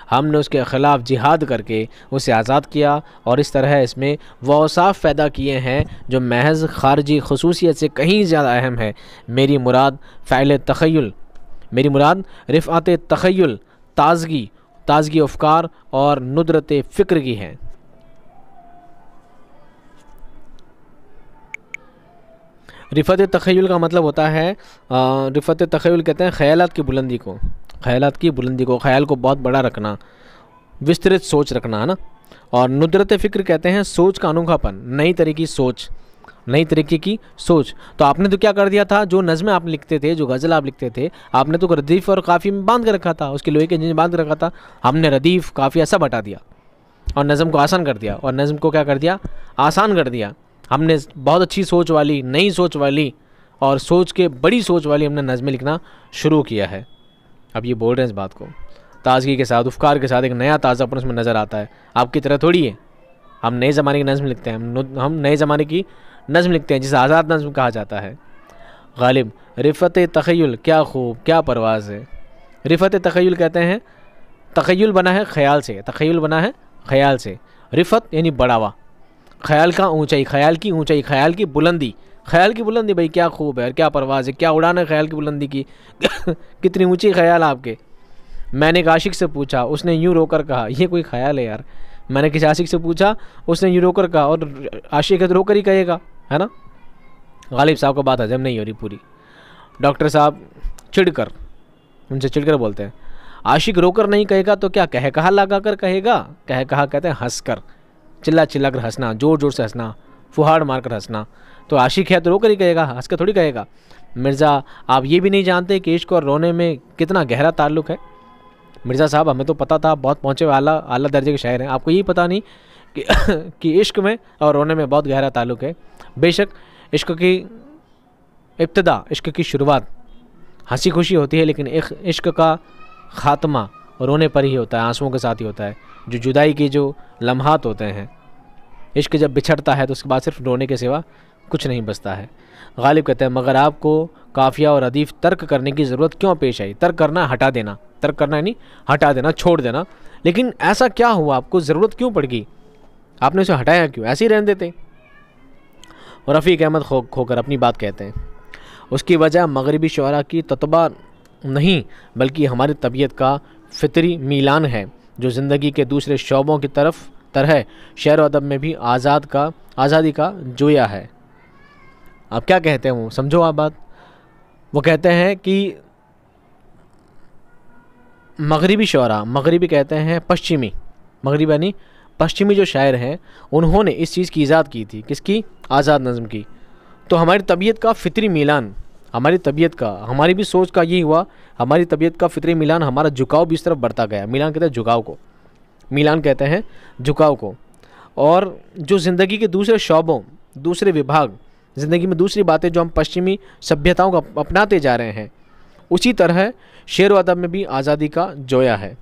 हमने उसके ख़िलाफ़ जिहाद करके उसे आज़ाद किया और इस तरह इसमें वसाफ़ पैदा किए हैं जो महज खारजी खसूसियत से कहीं ज़्यादा अहम है मेरी मुराद फ़ैल तखयल मेरी मुराद रफ़ात तखयल ताजगी ताजगी अफकार और नुदरत फ़िक्र की है रिफ़त तखयल का मतलब होता है रिफ़त तखयल कहते हैं ख्याल की बुलंदी को ख्याल की बुलंदी को ख्याल को बहुत बड़ा रखना विस्तृत सोच रखना है ना और नुदरत फ़िक्र कहते हैं सोच का अनोखापन नई तरह की सोच नई तरीके की सोच तो आपने तो क्या कर दिया था जो नज़में आप लिखते थे जो गज़ल आप लिखते थे आपने तो रदीफ़ और काफ़ी में बांध कर रखा था उसके लोहे के इंजन बांध कर रखा था हमने रदीफ़ काफ़ी ऐसा हटा दिया और नज़म को आसान कर दिया और नज़म को क्या कर दिया आसान कर दिया हमने बहुत अच्छी सोच वाली नई सोच वाली और सोच के बड़ी सोच वाली हमने नज़में लिखना शुरू किया है अब ये बोल रहे हैं इस बात को ताजगी के साथ उफकार के साथ एक नया ताज़ापन उसमें नज़र आता है आपकी तरह थोड़ी है हम नए ज़माने की नज़म लिखते हैं हम नए ज़माने की नज़म लिखते हैं जिसे आज़ाद नज़म कहा जाता है गालिब रिफत तखयल क्या खूब क्या परवाज़ है रिफत तखयल कहते हैं तखयल बना है ख्याल से तखयल बना है ख्याल से रिफत यानी बढ़ावा ख्याल का ऊंचाई ख्याल की ऊंचाई ख्याल की बुलंदी ख्याल की बुलंदी भाई क्या खूब है क्या परवाज़ है क्या उड़ान है ख्याल की बुलंदी की कितनी ऊँची ख्याल आपके मैंने एक आशिक से पूछा उसने यूँ रोकर कहा ये कोई ख्याल है यार मैंने किसी आशिक से पूछा उसने यूँ रोकर कहा और आशिक है तो रोकर ही कहेगा है ना गालिब साहब को बात हजम नहीं हो रही पूरी डॉक्टर साहब चिड़कर उनसे चिड़कर बोलते हैं आशिक रोकर नहीं कहेगा तो क्या कह कहा लगा कर कहेगा कह कहा कहते हैं हंस कर चिल्ला चिल्ला कर हंसना जोर जोर से हंसना फुहाड़ मार कर हंसना तो आशिक है तो रोकर ही कहेगा हंस के थोड़ी कहेगा मिर्ज़ा आप ये भी नहीं जानते कि इश्क और रोने में कितना गहरा ताल्लुक है मिर्ज़ा साहब हमें तो पता था बहुत पहुँचे हुए आला आला दर्जे के शायर हैं आपको यही पता नहीं कि, कि इश्क में और रोने में बहुत गहरा ताल्लुक है बेशक इश्क की इब्तदा इश्क की शुरुआत हंसी खुशी होती है लेकिन इश्क का खात्मा रोने पर ही होता है आंसुओं के साथ ही होता है जो जुदाई के जो लम्हात होते हैं इश्क जब बिछड़ता है तो उसके बाद सिर्फ रोने के सिवा कुछ नहीं बचता है गालिब कहते हैं मगर आपको काफिया और अदीफ तर्क करने की ज़रूरत क्यों पेश आई तर्क करना हटा देना तर्क करना यानी हटा देना छोड़ देना लेकिन ऐसा क्या हुआ आपको ज़रूरत क्यों पड़ गई आपने उसे हटाया क्यों ऐसे ही रहने देते और रफ़ीक अहमद खो खोकर अपनी बात कहते हैं उसकी वजह मगरबी शुरा की ततबा नहीं बल्कि हमारी तबीयत का फितरी मिलान है जो ज़िंदगी के दूसरे शोबों की तरफ तरह शहर अदब में भी आज़ाद का आज़ादी का जोया है आप क्या कहते वो समझो आप बात वो कहते हैं कि मगरबी शरा मगरबी कहते हैं पश्चिमी मगरब यानी पश्चिमी जो शायर हैं उन्होंने इस चीज़ की ईजाद की थी किसकी आज़ाद नज़म की तो हमारी तबीयत का फितरी मिलान हमारी तबीयत का हमारी भी सोच का यही हुआ हमारी तबीयत का फितरी मिलान हमारा झुकाव भी इस तरफ बढ़ता गया मिलान कहते हैं झुकाव को मिलान कहते हैं झुकाव को और जो ज़िंदगी के दूसरे शोबों दूसरे विभाग ज़िंदगी में दूसरी बातें जो हम पश्चिमी सभ्यताओं को अपनाते जा रहे हैं उसी तरह शेर व अदब में भी आज़ादी का जोया है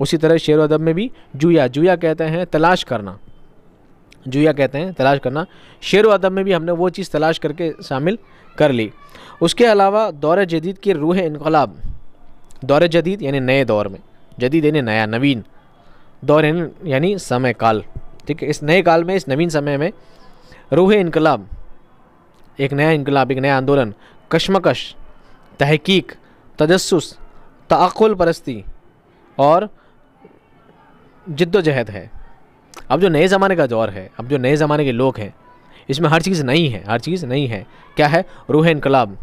उसी तरह शेर व अदब में भी जुया जुया कहते हैं तलाश करना जुया कहते हैं तलाश करना शेर व अदब में भी हमने वो चीज़ तलाश करके शामिल कर ली उसके अलावा दौर जदीद के रूह इनकलाब दौर जदीद यानी नए दौर में जदीद यानी नया नवीन दौर यानी समय काल ठीक है इस नए काल में इस नवीन समय में रूह इनकलाब एक नया इनकलाब एक नया आंदोलन कशमकश तहकीक तजस्स तअल परस्ती और जद्दोजहद है अब जो नए ज़माने का दौर है अब जो नए ज़माने के लोग हैं इसमें हर चीज़ नई है हर चीज़ नई है क्या है रूह इनकलाब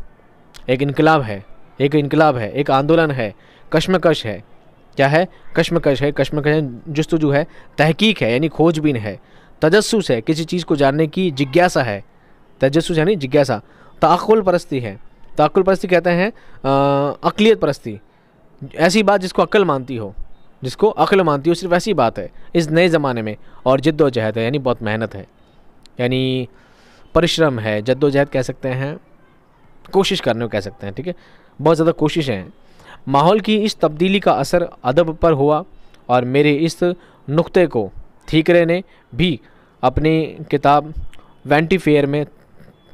एक इनकलाब है एक इनकलाब है एक आंदोलन है कश्मकश है क्या है कश्मकश है कश्मकश जस्तु जो है तहकीक है यानी खोजबीन है तजस्स है किसी चीज़ को जानने की जिज्ञासा है तजस्स यानी जिज्ञासा ताकुल परस्ती है ताकुल परस्ती कहते हैं अकलीत परस्ती ऐसी बात जिसको अक्ल मानती हो जिसको अक्ल मानती हो सिर्फ ऐसी बात है इस नए ज़माने में और जद्दोजहद है यानी बहुत मेहनत है यानी परिश्रम है जद्दोजहद कह सकते हैं कोशिश करने को कह सकते हैं ठीक है बहुत ज़्यादा कोशिशें हैं माहौल की इस तब्दीली का असर अदब पर हुआ और मेरे इस नुक्ते को ठीकरे ने भी अपनी किताब वेंटी फेयर में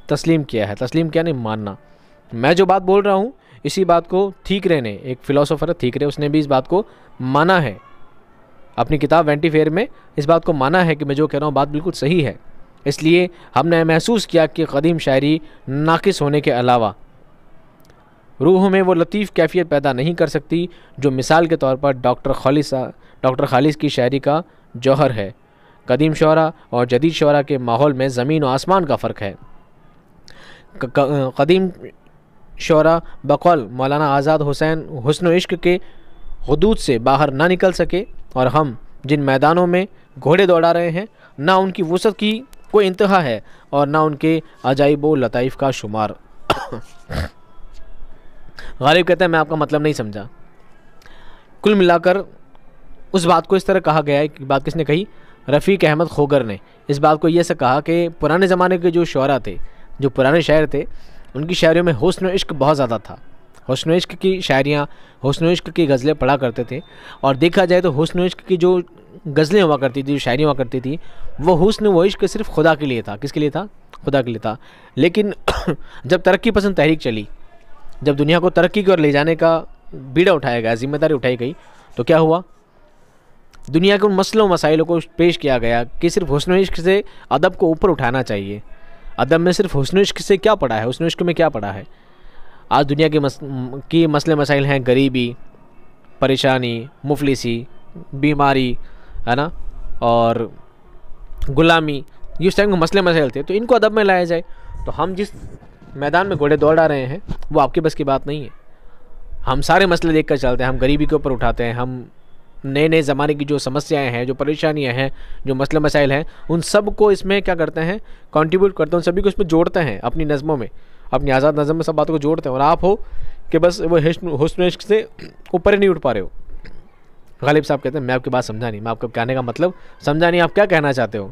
तस्लीम किया है तस्लीम क्या नहीं मानना मैं जो बात बोल रहा हूँ इसी बात को ठीक रहे ने एक फ़िलासफ़र है ठीक रहे उसने भी इस बात को माना है अपनी किताब वेंटी फेयर में इस बात को माना है कि मैं जो कह रहा हूँ बात बिल्कुल सही है इसलिए हमने महसूस किया कि कदीम शायरी नाकिस होने के अलावा रूह में वो लतीफ़ कैफियत पैदा नहीं कर सकती जो मिसाल के तौर पर डॉक्टर खालिस डॉक्टर खालिस की शायरी का जौहर है कदीम शरा और जदीद शरा के माहौल में ज़मीन और आसमान का फ़र्क है कदीम शरा बकौल मौलाना आज़ाद हुसैन हसन इश्क के हदूद से बाहर ना निकल सके और हम जिन मैदानों में घोड़े दौड़ा रहे हैं ना उनकी वसत की कोई इंतहा है और ना उनके अजाइब लतफ़ का शुमार गालिब कहते हैं मैं आपका मतलब नहीं समझा कुल मिलाकर उस बात को इस तरह कहा गया है कि बात किसने कही रफ़ीक अहमद खोगर ने इस बात को यह से कहा कि पुराने ज़माने के जो शुरा थे जो पुराने शायर थे उनकी शायरी में हुसन इश्क बहुत ज़्यादा था हुसन इश्क की शायरियाँ हसन इश्क की गज़लें पढ़ा करते थे और देखा जाए तो हुसन इश्क की जो गज़लें हुआ करती थी जो शायरी हुआ करती थी वो हौसन व इश्क सिर्फ खुदा के लिए था किसके लिए था खुदा के लिए था लेकिन जब तरक्की पसंद तहरीक चली जब दुनिया को तरक्की की ओर ले जाने का बीड़ा उठाया गया जिम्मेदारी उठाई गई तो क्या हुआ दुनिया के उन मसलों मसाइलों को पेश किया गया कि सिर्फ हुसन इश्क से अदब को ऊपर उठाना चाहिए अदब में सिर्फ हसन इश्क से क्या पढ़ा है हसन इश्क में क्या पढ़ा है आज दुनिया के मस की मसले मसाइल हैं गरीबी परेशानी मुफलिसी बीमारी है ना और गुलामी ये उस टाइम के मसले मसाइल थे तो इनको अदब में लाया जाए तो हम जिस मैदान में घोड़े दौड़ आ रहे हैं वो आपके बस की बात नहीं है हम सारे मसले देख कर चलते हैं हम गरीबी के ऊपर उठाते हैं हम नए नए ज़माने की जो समस्याएं हैं जो परेशानियां हैं जो मसले मसाइल हैं उन सब को इसमें क्या करते हैं कंट्रीब्यूट करते हैं उन सभी को इसमें जोड़ते हैं अपनी नज़मों में अपनी आज़ाद नज़म में सब बातों को जोड़ते हैं और आप हो कि बस वो हिस्न से ऊपर ही नहीं उठ पा रहे हो गालिब साहब कहते हैं मैं आपकी बात समझा नहीं मैं आपको कहने का मतलब समझा नहीं आप क्या कहना चाहते हो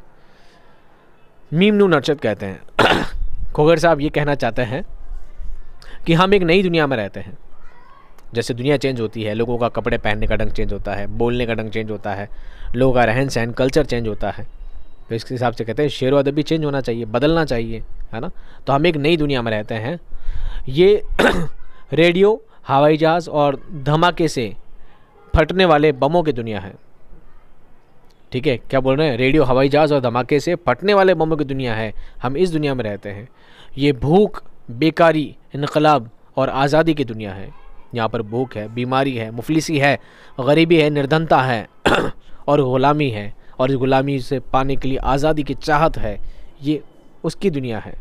मीम नू नरशद कहते हैं खोगर साहब ये कहना चाहते हैं कि हम एक नई दुनिया में रहते हैं जैसे दुनिया चेंज होती है लोगों का कपड़े पहनने का ढंग चेंज होता है बोलने का ढंग चेंज होता है लोगों का रहन सहन कल्चर चेंज होता है तो इसके हिसाब से कहते हैं शेर व अदबी चेंज होना चाहिए बदलना चाहिए है ना तो हम एक नई दुनिया में रहते हैं ये रेडियो हवाई जहाज़ और धमाके से फटने वाले बमों की दुनिया है ठीक है क्या बोल रहे हैं रेडियो हवाई जहाज़ और धमाके से फटने वाले बमों की दुनिया है हम इस दुनिया में रहते हैं ये भूख बेकारी इनकलाब और आज़ादी की दुनिया है यहाँ पर भूख है बीमारी है मुफलिसी है गरीबी है निर्धनता है और ग़ुलामी है और इस ग़ुलामी से पाने के लिए आज़ादी की चाहत है ये उसकी दुनिया है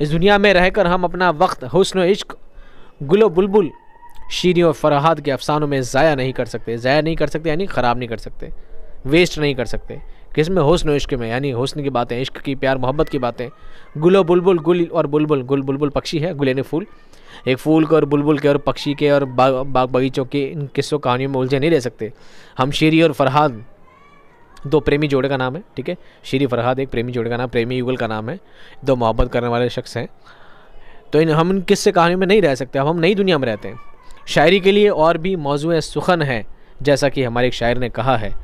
इस दुनिया में रहकर हम अपना वक्त हसन इश्क गुल बुलबुल शीरी और फरहाद के अफसानों में ज़ाया नहीं कर सकते ज़ाया नहीं कर सकते यानी ख़राब नहीं कर सकते वेस्ट नहीं कर सकते किस में हुसन इश्क में यानी हुसन की बातें इश्क की प्यार मोहब्बत की बातें गुल बुलबुल गुल और बुलबुल गुल बुलबुल पक्षी है गुलेने फूल एक फूल के और बुलबुल के और पक्षी के और बाग बाग बगीचों के इन किस्सों कहानियों में उलझे नहीं रह सकते हम शीरी और फरहाद दो प्रेमी जोड़े का नाम है ठीक है शीरी फरहाद एक प्रेमी जोड़े का नाम प्रेमी युगल का नाम है दो मोहब्बत करने वाले शख्स हैं तो इन हम इन किस्से कहानियों में नहीं रह सकते अब हम नई दुनिया में रहते हैं शायरी के लिए और भी मौजूद सुखन है जैसा कि हमारे एक शायर ने कहा है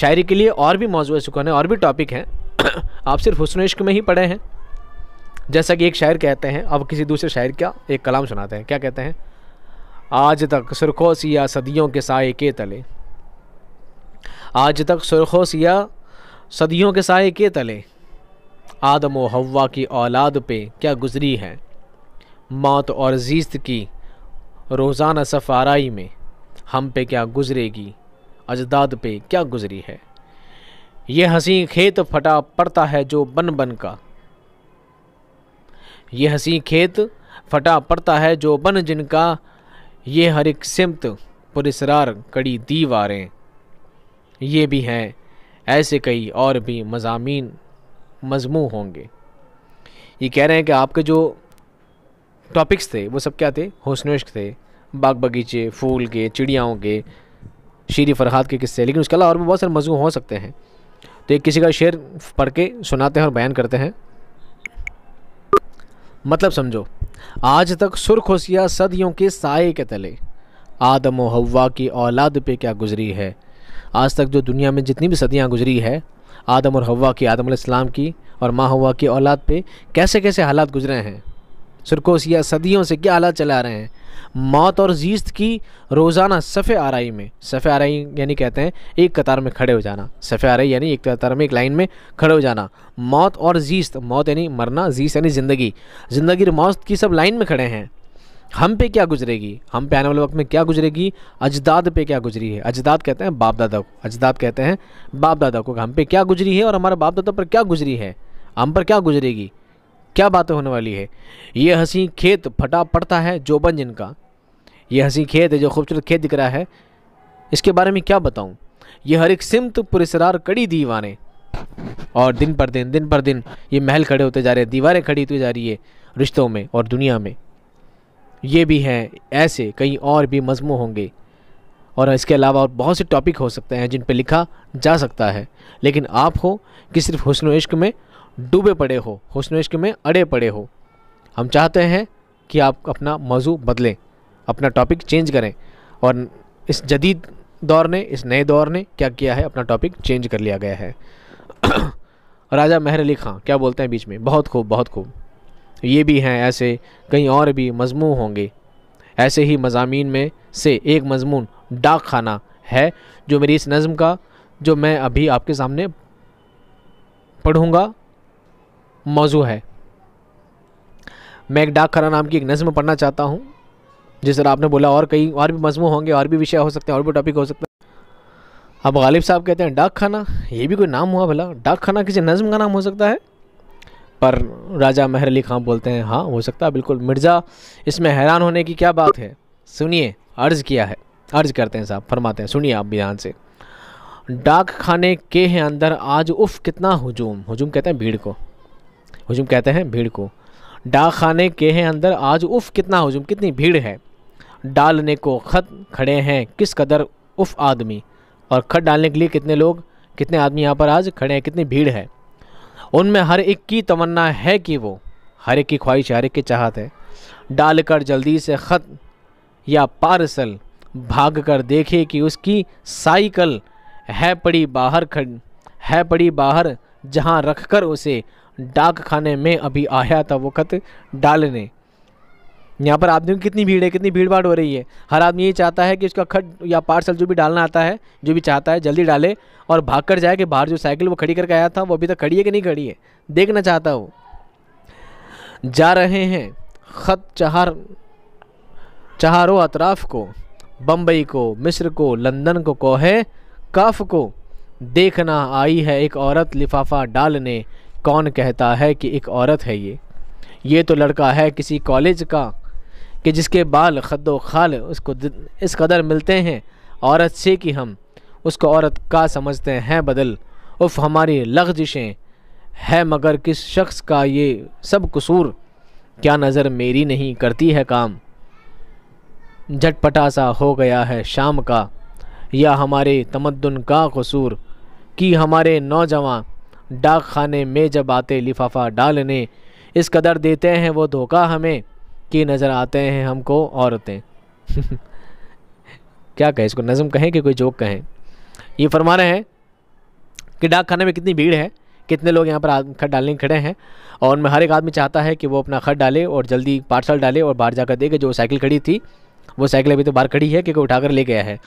शायरी के लिए और भी मौजूद सुखन है और भी टॉपिक हैं आप सिर्फ हुसन इश्क में ही पढ़े हैं जैसा कि एक शायर कहते हैं अब किसी दूसरे शायर का एक कलाम सुनाते हैं क्या कहते हैं आज तक सुरखों सिया सदियों के साय के तले आज तक सुरखों सिया सदियों के साय के तले आदम व हवा की औलाद पे क्या गुजरी है मौत और जीस्त की रोज़ाना सफाराई में हम पे क्या गुजरेगी अजदाद पे क्या गुजरी है ये हंसी खेत फटा पड़ता है जो बन बन का ये हसी खेत फटा पड़ता है जो बन जिनका ये हर एक सिमत पुरसरार कड़ी दीवारें ये भी हैं ऐसे कई और भी मजामी मजमू होंगे ये कह रहे हैं कि आपके जो टॉपिक्स थे वो सब क्या थे हौसनवश्क थे बाग बगीचे फूल के चिड़ियाओं के शीरी फरहाद के किस्से लेकिन उसके अलावा और भी बहुत सारे मजमू हो सकते हैं तो एक किसी का शेर पढ़ के सुनाते हैं और बयान करते हैं मतलब समझो आज तक सुरखोसिया सदियों के साय के तले आदम व हवा की औलाद पे क्या गुजरी है आज तक जो दुनिया में जितनी भी सदियाँ गुजरी है आदम और हवा की आदम इस्लाम की और माँ हवा की औलाद पे कैसे कैसे हालात गुजरे हैं सुरखोसिया सदियों से क्या हालात चले आ रहे हैं मौत और जीस्त की रोज़ाना सफ़े आरई में सफ़े आरई यानी कहते हैं एक कतार में खड़े हो जाना सफ़े आरई यानी एक कतार में एक लाइन में खड़े हो जाना मौत और जीस्त मौत यानी मरना जीस्त यानी ज़िंदगी ज़िंदगी और मौत की सब लाइन में खड़े हैं हम पे क्या गुजरेगी हम पे आने वाले वक्त में क्या गुजरेगी अजदाद पे क्या गुजरी है अजदाद कहते हैं बाप दादा को अजदाद कहते हैं बाप दादा को हम पे क्या गुजरी है और हमारे बाप दादा पर क्या गुजरी है हम पर क्या गुजरेगी क्या बातें होने वाली है ये हंसी खेत फटा पड़ता है जोबन जिनका ये हंसी खेत है जो खूबसूरत खेत दिख रहा है इसके बारे में क्या बताऊँ ये हर एक सिमत पुरसरार कड़ी दीवाने और दिन पर दिन दिन पर दिन ये महल खड़े होते जा रहे हैं दीवारें खड़ी होती जा रही है रिश्तों में और दुनिया में ये भी हैं ऐसे कई और भी मजमू होंगे और इसके अलावा और बहुत से टॉपिक हो सकते हैं जिन पर लिखा जा सकता है लेकिन आप हो कि सिर्फ हसन इश्क में डूबे पड़े हो हुस्न में अड़े पड़े हो हम चाहते हैं कि आप अपना मौजू बदलें अपना टॉपिक चेंज करें और इस जदीद दौर ने इस नए दौर ने क्या किया है अपना टॉपिक चेंज कर लिया गया है राजा मेहर अली खां क्या बोलते हैं बीच में बहुत खूब बहुत खूब ये भी हैं ऐसे कहीं और भी मजमू होंगे ऐसे ही मजामी में से एक मजमून डाक खाना है जो मेरी इस नज़म का जो मैं अभी आपके सामने पढ़ूँगा मौजू है मैं एक डाक खरा नाम की एक नज़म पढ़ना चाहता हूँ जिस तरह आपने बोला और कई और भी मजमू होंगे और भी विषय हो सकते हैं और भी टॉपिक हो सकते हैं अब गालिब साहब कहते हैं डाक खाना ये भी कोई नाम हुआ भला डाक खाना किसी नज़म का नाम हो सकता है पर राजा महर अली खां बोलते हैं हाँ हो सकता है बिल्कुल मिर्ज़ा इसमें हैरान होने की क्या बात है सुनिए अर्ज़ किया है अर्ज़ करते हैं साहब फरमाते हैं सुनिए आप भी ध्यान से डाक खाने के हैं अंदर आज उफ़ कितना हजूम हजूम कहते हैं भीड़ को हजुम कहते हैं भीड़ को डाक खाने के हैं अंदर आज उफ़ कितना हजुम कितनी भीड़ है डालने को खत खड़े हैं किस कदर उफ़ आदमी और खत डालने के लिए कितने लोग कितने आदमी यहाँ पर आज खड़े हैं कितनी भीड़ है उनमें हर एक की तमन्ना है कि वो हर एक की ख्वाहिश हर एक की चाहत है डाल कर जल्दी से ख़त या पार्सल भाग कर देखे कि उसकी साइकिल है पड़ी बाहर खड़ है पड़ी बाहर जहाँ रख कर उसे डाक खाने में अभी आया था वो खत डालने यहाँ पर आदमी कितनी भीड़ है कितनी भीड़ भाड़ हो रही है हर आदमी ये चाहता है कि उसका खट या पार्सल जो भी डालना आता है जो भी चाहता है जल्दी डाले और भाग कर जाए कि बाहर जो साइकिल वो खड़ी करके आया था वो अभी तक खड़ी है कि नहीं खड़ी है देखना चाहता वो जा रहे हैं ख़त चहार चारों अतराफ को बम्बई को मिस्र को लंदन को कोहे काफ को देखना आई है एक औरत लिफाफा डालने कौन कहता है कि एक औरत है ये ये तो लड़का है किसी कॉलेज का कि जिसके बाल खदो खाल उसको इस कदर मिलते हैं औरत से कि हम उसको औरत का समझते हैं बदल उफ हमारी लगजिशें है मगर किस शख्स का ये सब कसूर क्या नज़र मेरी नहीं करती है काम झटपटा सा हो गया है शाम का या हमारे तमद्दन का कसूर कि हमारे नौजवान डाक खाने में जब आते लिफाफा डालने इस कदर देते हैं वो धोखा हमें कि नज़र आते हैं हमको औरतें क्या कहें इसको नज़म कहें कि कोई जोक कहें ये फरमा रहे हैं कि डाक खाने में कितनी भीड़ है कितने लोग यहाँ पर खत डालने खड़े हैं और उनमें हर एक आदमी चाहता है कि वो अपना खत डाले और जल्दी पार्सल डाले और बाहर जाकर दे के जो साइकिल खड़ी थी वो साइकिल अभी तो बाहर खड़ी है क्योंकि उठाकर ले गया है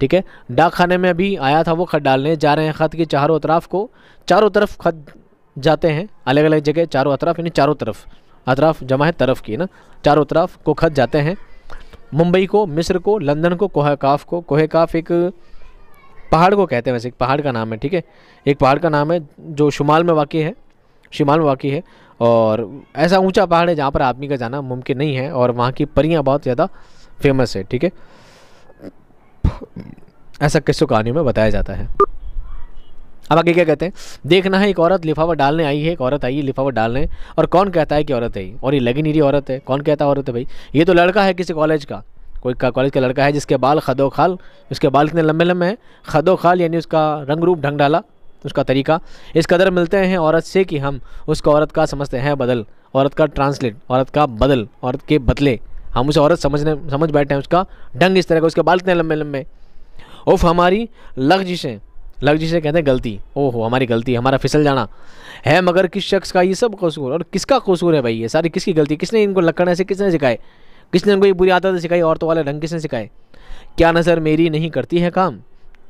ठीक है डाक खाने में अभी आया था वो खत डालने जा रहे हैं खत के चारों अतराफ को चारों तरफ खत जाते हैं अलग अलग जगह चारों अतराफ यानी चारों तरफ अतराफ जमा है तरफ की ना चारों तरफ को खत जाते हैं मुंबई को मिस्र को लंदन को कोहकाफ काफ को कोहकाफ काफ एक पहाड़ को कहते हैं वैसे एक पहाड़ का नाम है ठीक है एक पहाड़ का नाम है जो शुमाल में वाकई है शुमाल में वाकई है और ऐसा ऊंचा पहाड़ है जहाँ पर आदमी का जाना मुमकिन नहीं है और वहाँ की परियाँ बहुत ज़्यादा फेमस है ठीक है ऐसा किस्सों कहानियों में बताया जाता है अब आगे क्या कहते हैं देखना है एक औरत लिफाफा डालने आई है एक औरत आई है लिफाफा डालने और कौन कहता है कि औरत है और ये लगी नहीं रही औरत है कौन कहता है औरत है भाई ये तो लड़का है किसी कॉलेज का कोई का कॉलेज का लड़का है जिसके बाल खदो खाल उसके बाल कितने लंबे लंबे हैं खदो खाल यानी उसका रंग रूप ढंग डाला उसका तरीका इस कदर मिलते हैं औरत से कि हम उसको औरत का समझते हैं बदल औरत का ट्रांसलेट औरत का बदल औरत के बदले हम उसे औरत समझने समझ बैठे हैं उसका ढंग इस तरह का उसके बाल इतने लंबे लंबे उफ हमारी लगजिशें लगजिशें कहते हैं गलती ओहो हमारी गलती हमारा फिसल जाना है मगर किस शख्स का ये सब कसूर और किसका कसूर है भाई ये सारी किसकी गलती किसने इनको लक्कड़ ऐसे किसने सिखाए किसने इनको ये बुरी आदत सिखाई औरतों वाले ढंग किसने सिखाए क्या नज़र मेरी नहीं करती है काम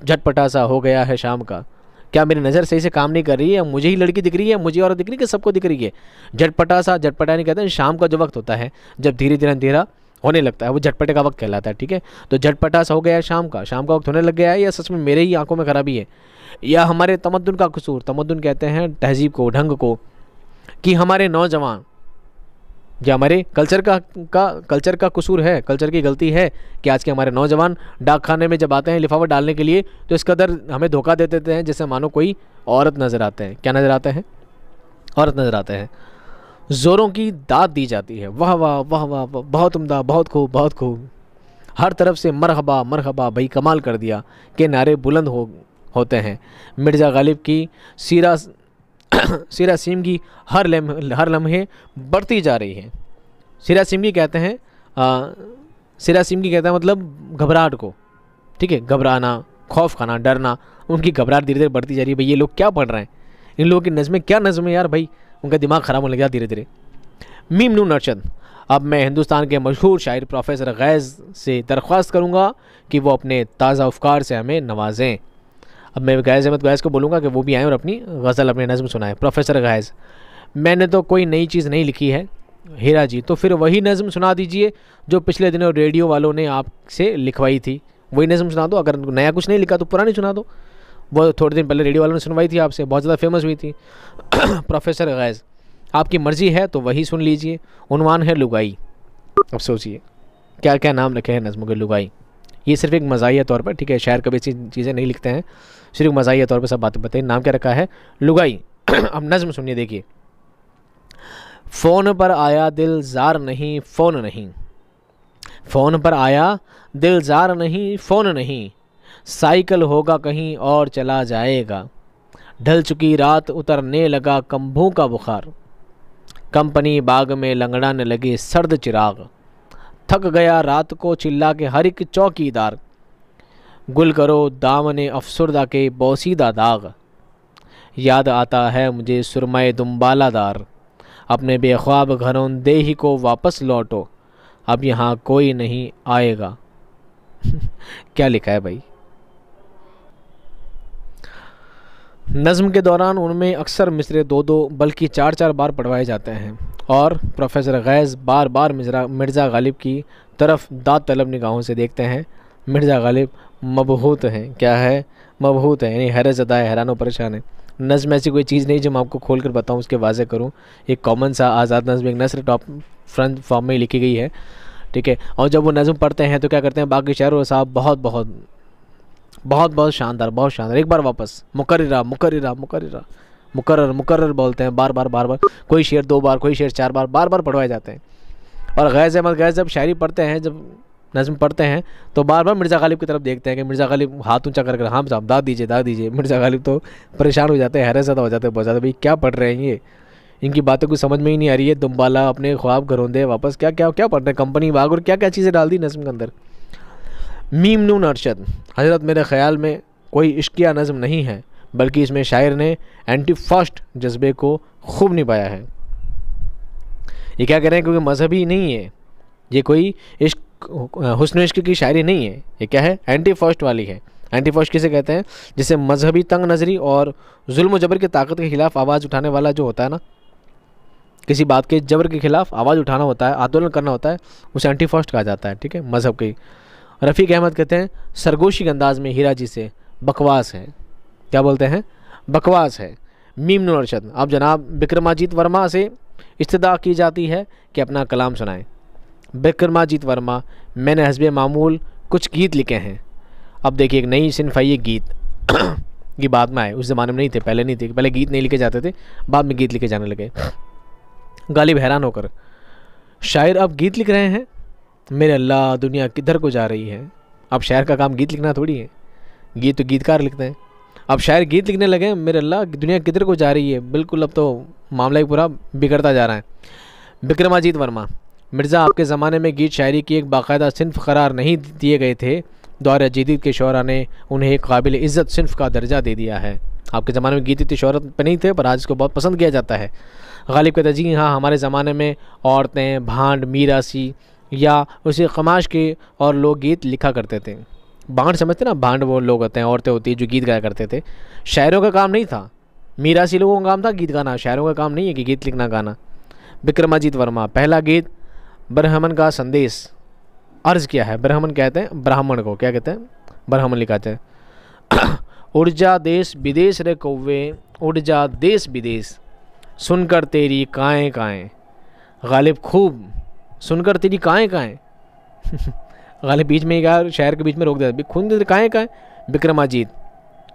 झटपटा सा हो गया है शाम का क्या मेरी नज़र सही से काम नहीं कर रही है मुझे ही लड़की दिख रही है मुझे और दिख रही है कि सबको दिख रही है झटपटा सा झटपटा नहीं कहते हैं शाम का जो वक्त होता है जब धीरे धीरे अंधेरा होने लगता है वो झटपटे का वक्त कहलाता है ठीक है तो सा हो गया है शाम का शाम का वक्त होने लग गया है या सच में मेरे ही आंखों में खराबी है या हमारे तमद्दन का कसूर तमद्दन कहते हैं तहजीब को ढंग को कि हमारे नौजवान यह हमारे कल्चर का का कल्चर का कसूर है कल्चर की गलती है कि आज के हमारे नौजवान डाक खाने में जब आते हैं लिफाफा डालने के लिए तो इस कदर हमें धोखा दे देते हैं जैसे मानो कोई औरत नज़र आते हैं क्या नज़र आते हैं औरत नज़र आते हैं ज़ोरों की दाद दी जाती है वाह वाह वाह वाह वाह बहुत उमदा बहुत खूब बहुत खूब हर तरफ से मरहबा मरहबा भई कमाल कर दिया के नारे बुलंद हो होते हैं मिर्ज़ा गालिब की सीरा सिरा की हर लम्हे हर लम्हे बढ़ती जा रही है सिरा की कहते हैं सिरा की कहते हैं मतलब घबराहट को ठीक है घबराना खौफ खाना डरना उनकी घबराहट धीरे धीरे बढ़ती जा रही है भाई ये लोग क्या पढ़ रहे हैं इन लोगों की नज़में क्या नज़में यार भाई उनका दिमाग ख़राब होने लगा धीरे धीरे मीम नू नरचंद अब मैं हिंदुस्तान के मशहूर शायर प्रोफेसर गैज़ से दरख्वास्त करूँगा कि वो अपने ताज़ा अफकार से हमें नवाजें अब मैं गैज़ अहमद गैज़ को बोलूँगा कि वो भी आएँ और अपनी गज़ल अपने नज़म सुनाएं प्रोफेसर गैज़ मैंने तो कोई नई चीज़ नहीं लिखी है हीरा जी तो फिर वही नज़म सुना दीजिए जो पिछले दिनों रेडियो वालों ने आपसे लिखवाई थी वही नज़म सुना दो अगर नया कुछ नहीं लिखा तो पुरानी सुना दो वो थोड़े दिन पहले रेडियो वालों ने सुनवाई थी आपसे बहुत ज़्यादा फेमस हुई थी प्रोफेसर गैज़ आपकी मर्ज़ी है तो वही सुन लीजिए उनवान है लुगाई अब सोचिए क्या क्या नाम रखे हैं नज़मों के लुगाई ये सिर्फ एक मजाही तौर पर ठीक है शायर कभी चीज़ें नहीं लिखते हैं सिर्फ मजाही तौर पर सब बातें बताइए नाम क्या रखा है लुगाई अब नज्म सुनिए देखिए फ़ोन पर आया दिल जार नहीं फ़ोन नहीं फ़ोन पर आया दिल जार नहीं फ़ोन नहीं साइकिल होगा कहीं और चला जाएगा ढल चुकी रात उतरने लगा कंभों का बुखार कंपनी बाग में लंगड़ाने लगे सर्द चिराग थक गया रात को चिल्ला के हर एक चौकीदार गुल करो दामन अफसरदा के बौसीदा दाग याद आता है मुझे सुरमय दुम्बालादार अपने बेख्वाब घरों ही को वापस लौटो अब यहाँ कोई नहीं आएगा क्या लिखा है भाई नज़म के दौरान उनमें अक्सर मिसरे दो दो बल्कि चार चार बार पढ़वाए जाते हैं और प्रोफेसर गैज़ बार बार मिर्जा मिर्ज़ा गालिब की तरफ दाद तलब निगाहों से देखते हैं मिर्ज़ा गालिब मबहूत हैं क्या है मबहूत है यानी हैरत ज़दा है हैरान परेशान है नज़म ऐसी कोई चीज़ नहीं जो मैं आपको खोल कर बताऊँ उसके वाजे करूँ एक कॉमन सा आज़ाद नज़म एक नसर टॉप फ्रंट फॉर्म में लिखी गई है ठीक है और जब वो नज़म पढ़ते हैं तो क्या करते हैं बाकी शायर साहब बहुत बहुत बहुत बहुत शानदार बहुत शानदार एक बार वापस मुकर्रा मुकर्रा मुकर्रा मुकर्र मुकर्र बोलते हैं बार बार बार बार कोई शेर दो बार कोई शेर चार बार बार बार पढ़वाए जाते हैं और गैज़ अहमद गैज़ जब शायरी पढ़ते हैं जब नज़म पढ़ते हैं तो बार बार मिर्ज़ा गालिब की तरफ देखते हैं कि मिर्ज़ा गालिब हाथ ऊंचा करके हाँ साहब दा दीजिए दा दीजिए मिर्ज़ा गालिब तो परेशान हो जाते हैं हैरत ज़्यादा हो जाते हैं बहुत ज़्यादा भाई क्या पढ़ रहे हैं ये इनकी बातें कुछ समझ में ही नहीं आ रही है दुम्बाला अपने ख्वाब घरोंदे वापस क्या क्या क्या पढ़ रहे हैं कंपनी बाग और क्या क्या चीज़ें डाल दी नज़म के अंदर मीम नून अरशद हज़रत मेरे ख्याल में कोई इश्किया नज़म नहीं है बल्कि इसमें शायर ने एंटी फर्स्ट जज्बे को खूब निभाया है ये क्या कह रहे हैं क्योंकि मजहबी नहीं है ये कोई इश्क हसन इश्क की शायरी नहीं है ये क्या है एंटी फर्स्ट वाली है एंटी फर्स्ट किसे कहते हैं जिसे मजहबी तंग नज़री और जुल्म जबर की ताकत के खिलाफ आवाज़ उठाने वाला जो होता है ना किसी बात के जबर के खिलाफ आवाज़ उठाना होता है आंदोलन करना होता है उसे एंटी फर्स्ट कहा जाता है ठीक है मजहब की रफ़ीक अहमद कहते हैं सरगोशी के अंदाज में हीरा जी से बकवास है क्या बोलते हैं बकवास है मीम नरशद अरशद अब जनाब विक्रमाजीत वर्मा से इस्तदा की जाती है कि अपना कलाम सुनाएं विक्रमाजीत वर्मा मैंने हसब मामूल कुछ गीत लिखे हैं अब देखिए एक नई सिनफ आई गीत ये बाद में आए उस ज़माने में नहीं थे पहले नहीं थे पहले गीत नहीं लिखे जाते थे बाद में गीत लिखे जाने लगे गालिब हैरान होकर शायर अब गीत लिख रहे हैं मेरे अल्लाह दुनिया किधर को जा रही है अब शायर का काम गीत लिखना थोड़ी है गीत तो गीतकार लिखते हैं अब शायर गीत लिखने लगे मेरे अल्लाह दुनिया किधर को जा रही है बिल्कुल अब तो मामला ही पूरा बिगड़ता जा रहा है विक्रमाजीत वर्मा मिर्ज़ा आपके ज़माने में गीत शायरी की एक बाकायदा सिनफ करार नहीं दिए गए थे दौर जदीद के शुरा ने उन्हें एक काबिल इज़्ज़त सिनफ का दर्जा दे दिया है आपके ज़माने में गीत इतनी शहरत पर नहीं थे पर आज इसको बहुत पसंद किया जाता है गालिब के तजी हाँ हमारे ज़माने में औरतें भांड मीरासी या उसे खमाश के और लोग गीत लिखा करते थे भांड समझते ना भांड वो लोग होते हैं औरतें होती हैं जो गीत गाया करते थे शायरों का काम नहीं था मीरासी लोगों का काम था गीत गाना शायरों का काम नहीं है कि गीत लिखना गाना विक्रमाजीत वर्मा पहला गीत ब्राह्मण का संदेश अर्ज किया है ब्राह्मण कहते हैं ब्राह्मण को क्या कहते हैं ब्राह्मण लिखाते हैं ऊर्जा देश विदेश रे कौवे ऊर्जा देश विदेश सुनकर तेरी काएँ काएँ गालिब खूब सुनकर तेरी काएँ काएँ गालिब बीच में ही गया शहर के बीच में रोक दिया खून देते काएँ काएँ विक्रमाजीत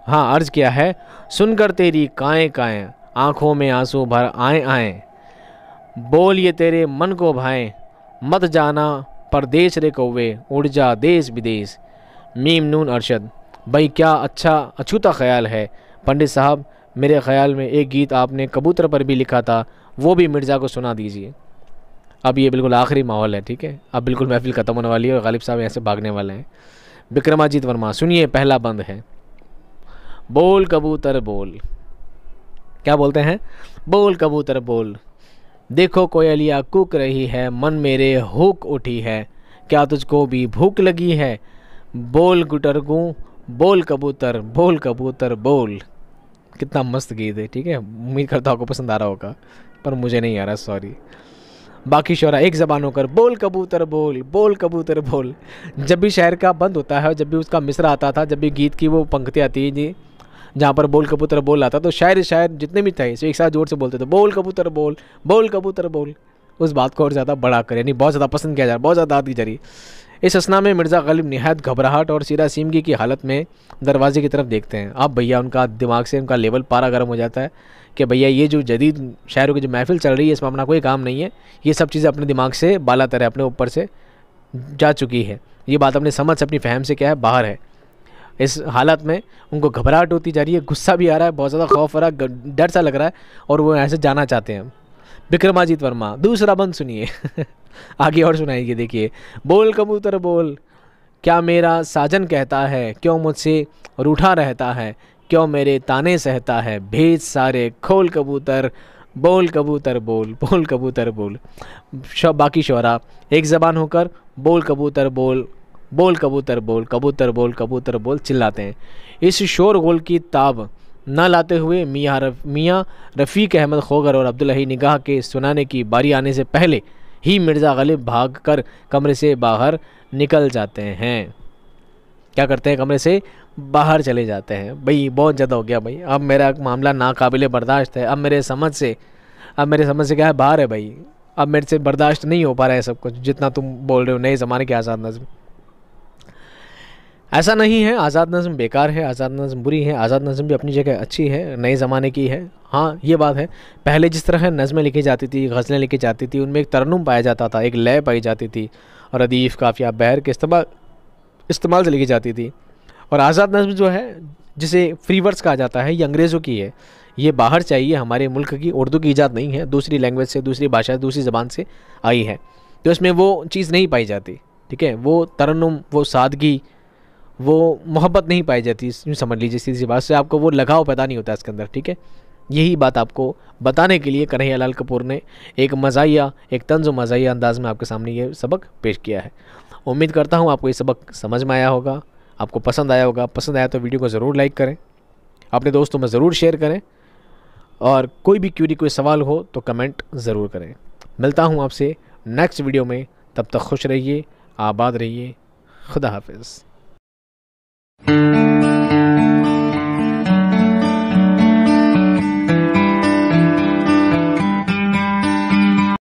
हाँ अर्ज किया है सुनकर तेरी काएँ काएँ आँखों में आंसू भर आए आए बोल ये तेरे मन को भाएँ मत जाना परदेश रे कौवे उड़ जा देश विदेश मीम नून अरशद भाई क्या अच्छा अछूता ख्याल है पंडित साहब मेरे ख्याल में एक गीत आपने कबूतर पर भी लिखा था वो भी मिर्ज़ा को सुना दीजिए अब ये बिल्कुल आखिरी माहौल है ठीक है अब बिल्कुल महफिल ख़त्म होने वाली है और गालिब साहब यहाँ से भागने वाले हैं विक्रमाजीत वर्मा सुनिए पहला बंद है बोल कबूतर बोल क्या बोलते हैं बोल कबूतर बोल देखो कोयलिया कुक रही है मन मेरे हुक उठी है क्या तुझको भी भूख लगी है बोल गुटरगू बोल कबूतर बोल कबूतर बोल कितना मस्त गीत है ठीक है उम्मीद करता आपको पसंद आ रहा होगा पर मुझे नहीं आ रहा सॉरी बाकी शोरा एक जबान होकर बोल कबूतर बोल बोल कबूतर बोल जब भी शहर का बंद होता है और जब भी उसका मिसरा आता था जब भी गीत की वो पंक्ति आती है जी जहाँ पर बोल कबूतर बोल आता तो शायर शायर जितने भी थे एक साथ जोर से बोलते थे बोल कबूतर बोल बोल कबूतर बोल उस बात को और ज़्यादा बड़ा कर यानी बहुत ज़्यादा पसंद किया जा रहा है बहुत ज़्यादा दाद की जा रही इस असना में मिर्ज़ा गलिब नहायत घबराहट और सीरा सीमगी की हालत में दरवाजे की तरफ देखते हैं अब भैया उनका दिमाग से उनका लेवल पारा गर्म हो जाता है कि भैया ये जो जदीद शायरों की जो महफिल चल रही है इसमें अपना कोई काम नहीं है ये सब चीज़ें अपने दिमाग से बाला तरह अपने ऊपर से जा चुकी है ये बात अपने समझ से अपनी फहम से क्या है बाहर है इस हालत में उनको घबराहट होती जा रही है गुस्सा भी आ रहा है बहुत ज़्यादा खौफ हो रहा है डर सा लग रहा है और वो यहाँ से जाना चाहते हैं विक्रमाजीत वर्मा दूसरा बंद सुनिए आगे और सुनाइए देखिए बोल कबूतर बोल क्या मेरा साजन कहता है क्यों मुझसे रूठा रहता है क्यों मेरे ताने सहता है भेज सारे खोल कबूतर बोल कबूतर बोल बोल कबूतर बोल शब बाकी शोरा एक ज़बान होकर बोल कबूतर बोल बोल कबूतर बोल कबूतर बोल कबूतर बोल चिल्लाते हैं इस शोर गोल की ताब न लाते हुए मियाँ रफ मियाँ रफ़ीक अहमद खोगर और अब्दुल्ही निगाह के सुनाने की बारी आने से पहले ही मिर्ज़ा गलिब भाग कर कमरे से बाहर निकल जाते हैं क्या करते हैं कमरे से बाहर चले जाते हैं भाई बहुत ज़्यादा हो गया भाई अब मेरा मामला नाकबिल बर्दाश्त है अब मेरे समझ से अब मेरे समझ से क्या है बाहर है भाई अब मेरे से बर्दाश्त नहीं हो पा रहा है सब कुछ जितना तुम बोल रहे हो नए ज़माने के आज़ाद नज़म ऐसा नहीं है आज़ाद नज़म बेकार है आज़ाद नज़म बुरी है आज़ाद नज़म भी अपनी जगह अच्छी है नए ज़माने की है हाँ ये बात है पहले जिस तरह नज़में लिखी जाती थी गज़लें लिखी जाती थी उनमें एक तरनुम पाया जाता था एक लय पाई जाती थी और अदीफ़ काफिया बहर के इस्तेमाल इस्तेमाल से लिखी जाती थी और आज़ाद नज़म जो है जिसे फ्रीवर्स कहा जाता है ये अंग्रेज़ों की है ये बाहर चाहिए हमारे मुल्क की उर्दू की ईजाद नहीं है दूसरी लैंग्वेज से दूसरी भाषा दूसरी ज़बान से आई है तो इसमें वो चीज़ नहीं पाई जाती ठीक है वो तरनुम वो सादगी वो मोहब्बत नहीं पाई जाती यूँ समझ लीजिए सीधी सी बात से आपको वो लगाव पैदा नहीं होता इसके अंदर ठीक है यही बात आपको बताने के लिए कन्हैया लाल कपूर ने एक मजाया एक तंज मजाया अंदाज में आपके सामने ये सबक पेश किया है उम्मीद करता हूँ आपको ये सबक समझ में आया होगा आपको पसंद आया होगा पसंद आया तो वीडियो को ज़रूर लाइक करें अपने दोस्तों में ज़रूर शेयर करें और कोई भी क्यूरी कोई सवाल हो तो कमेंट ज़रूर करें मिलता हूँ आपसे नेक्स्ट वीडियो में तब तक खुश रहिए आबाद रहिए खुदा हाफिज़ thank mm -hmm. you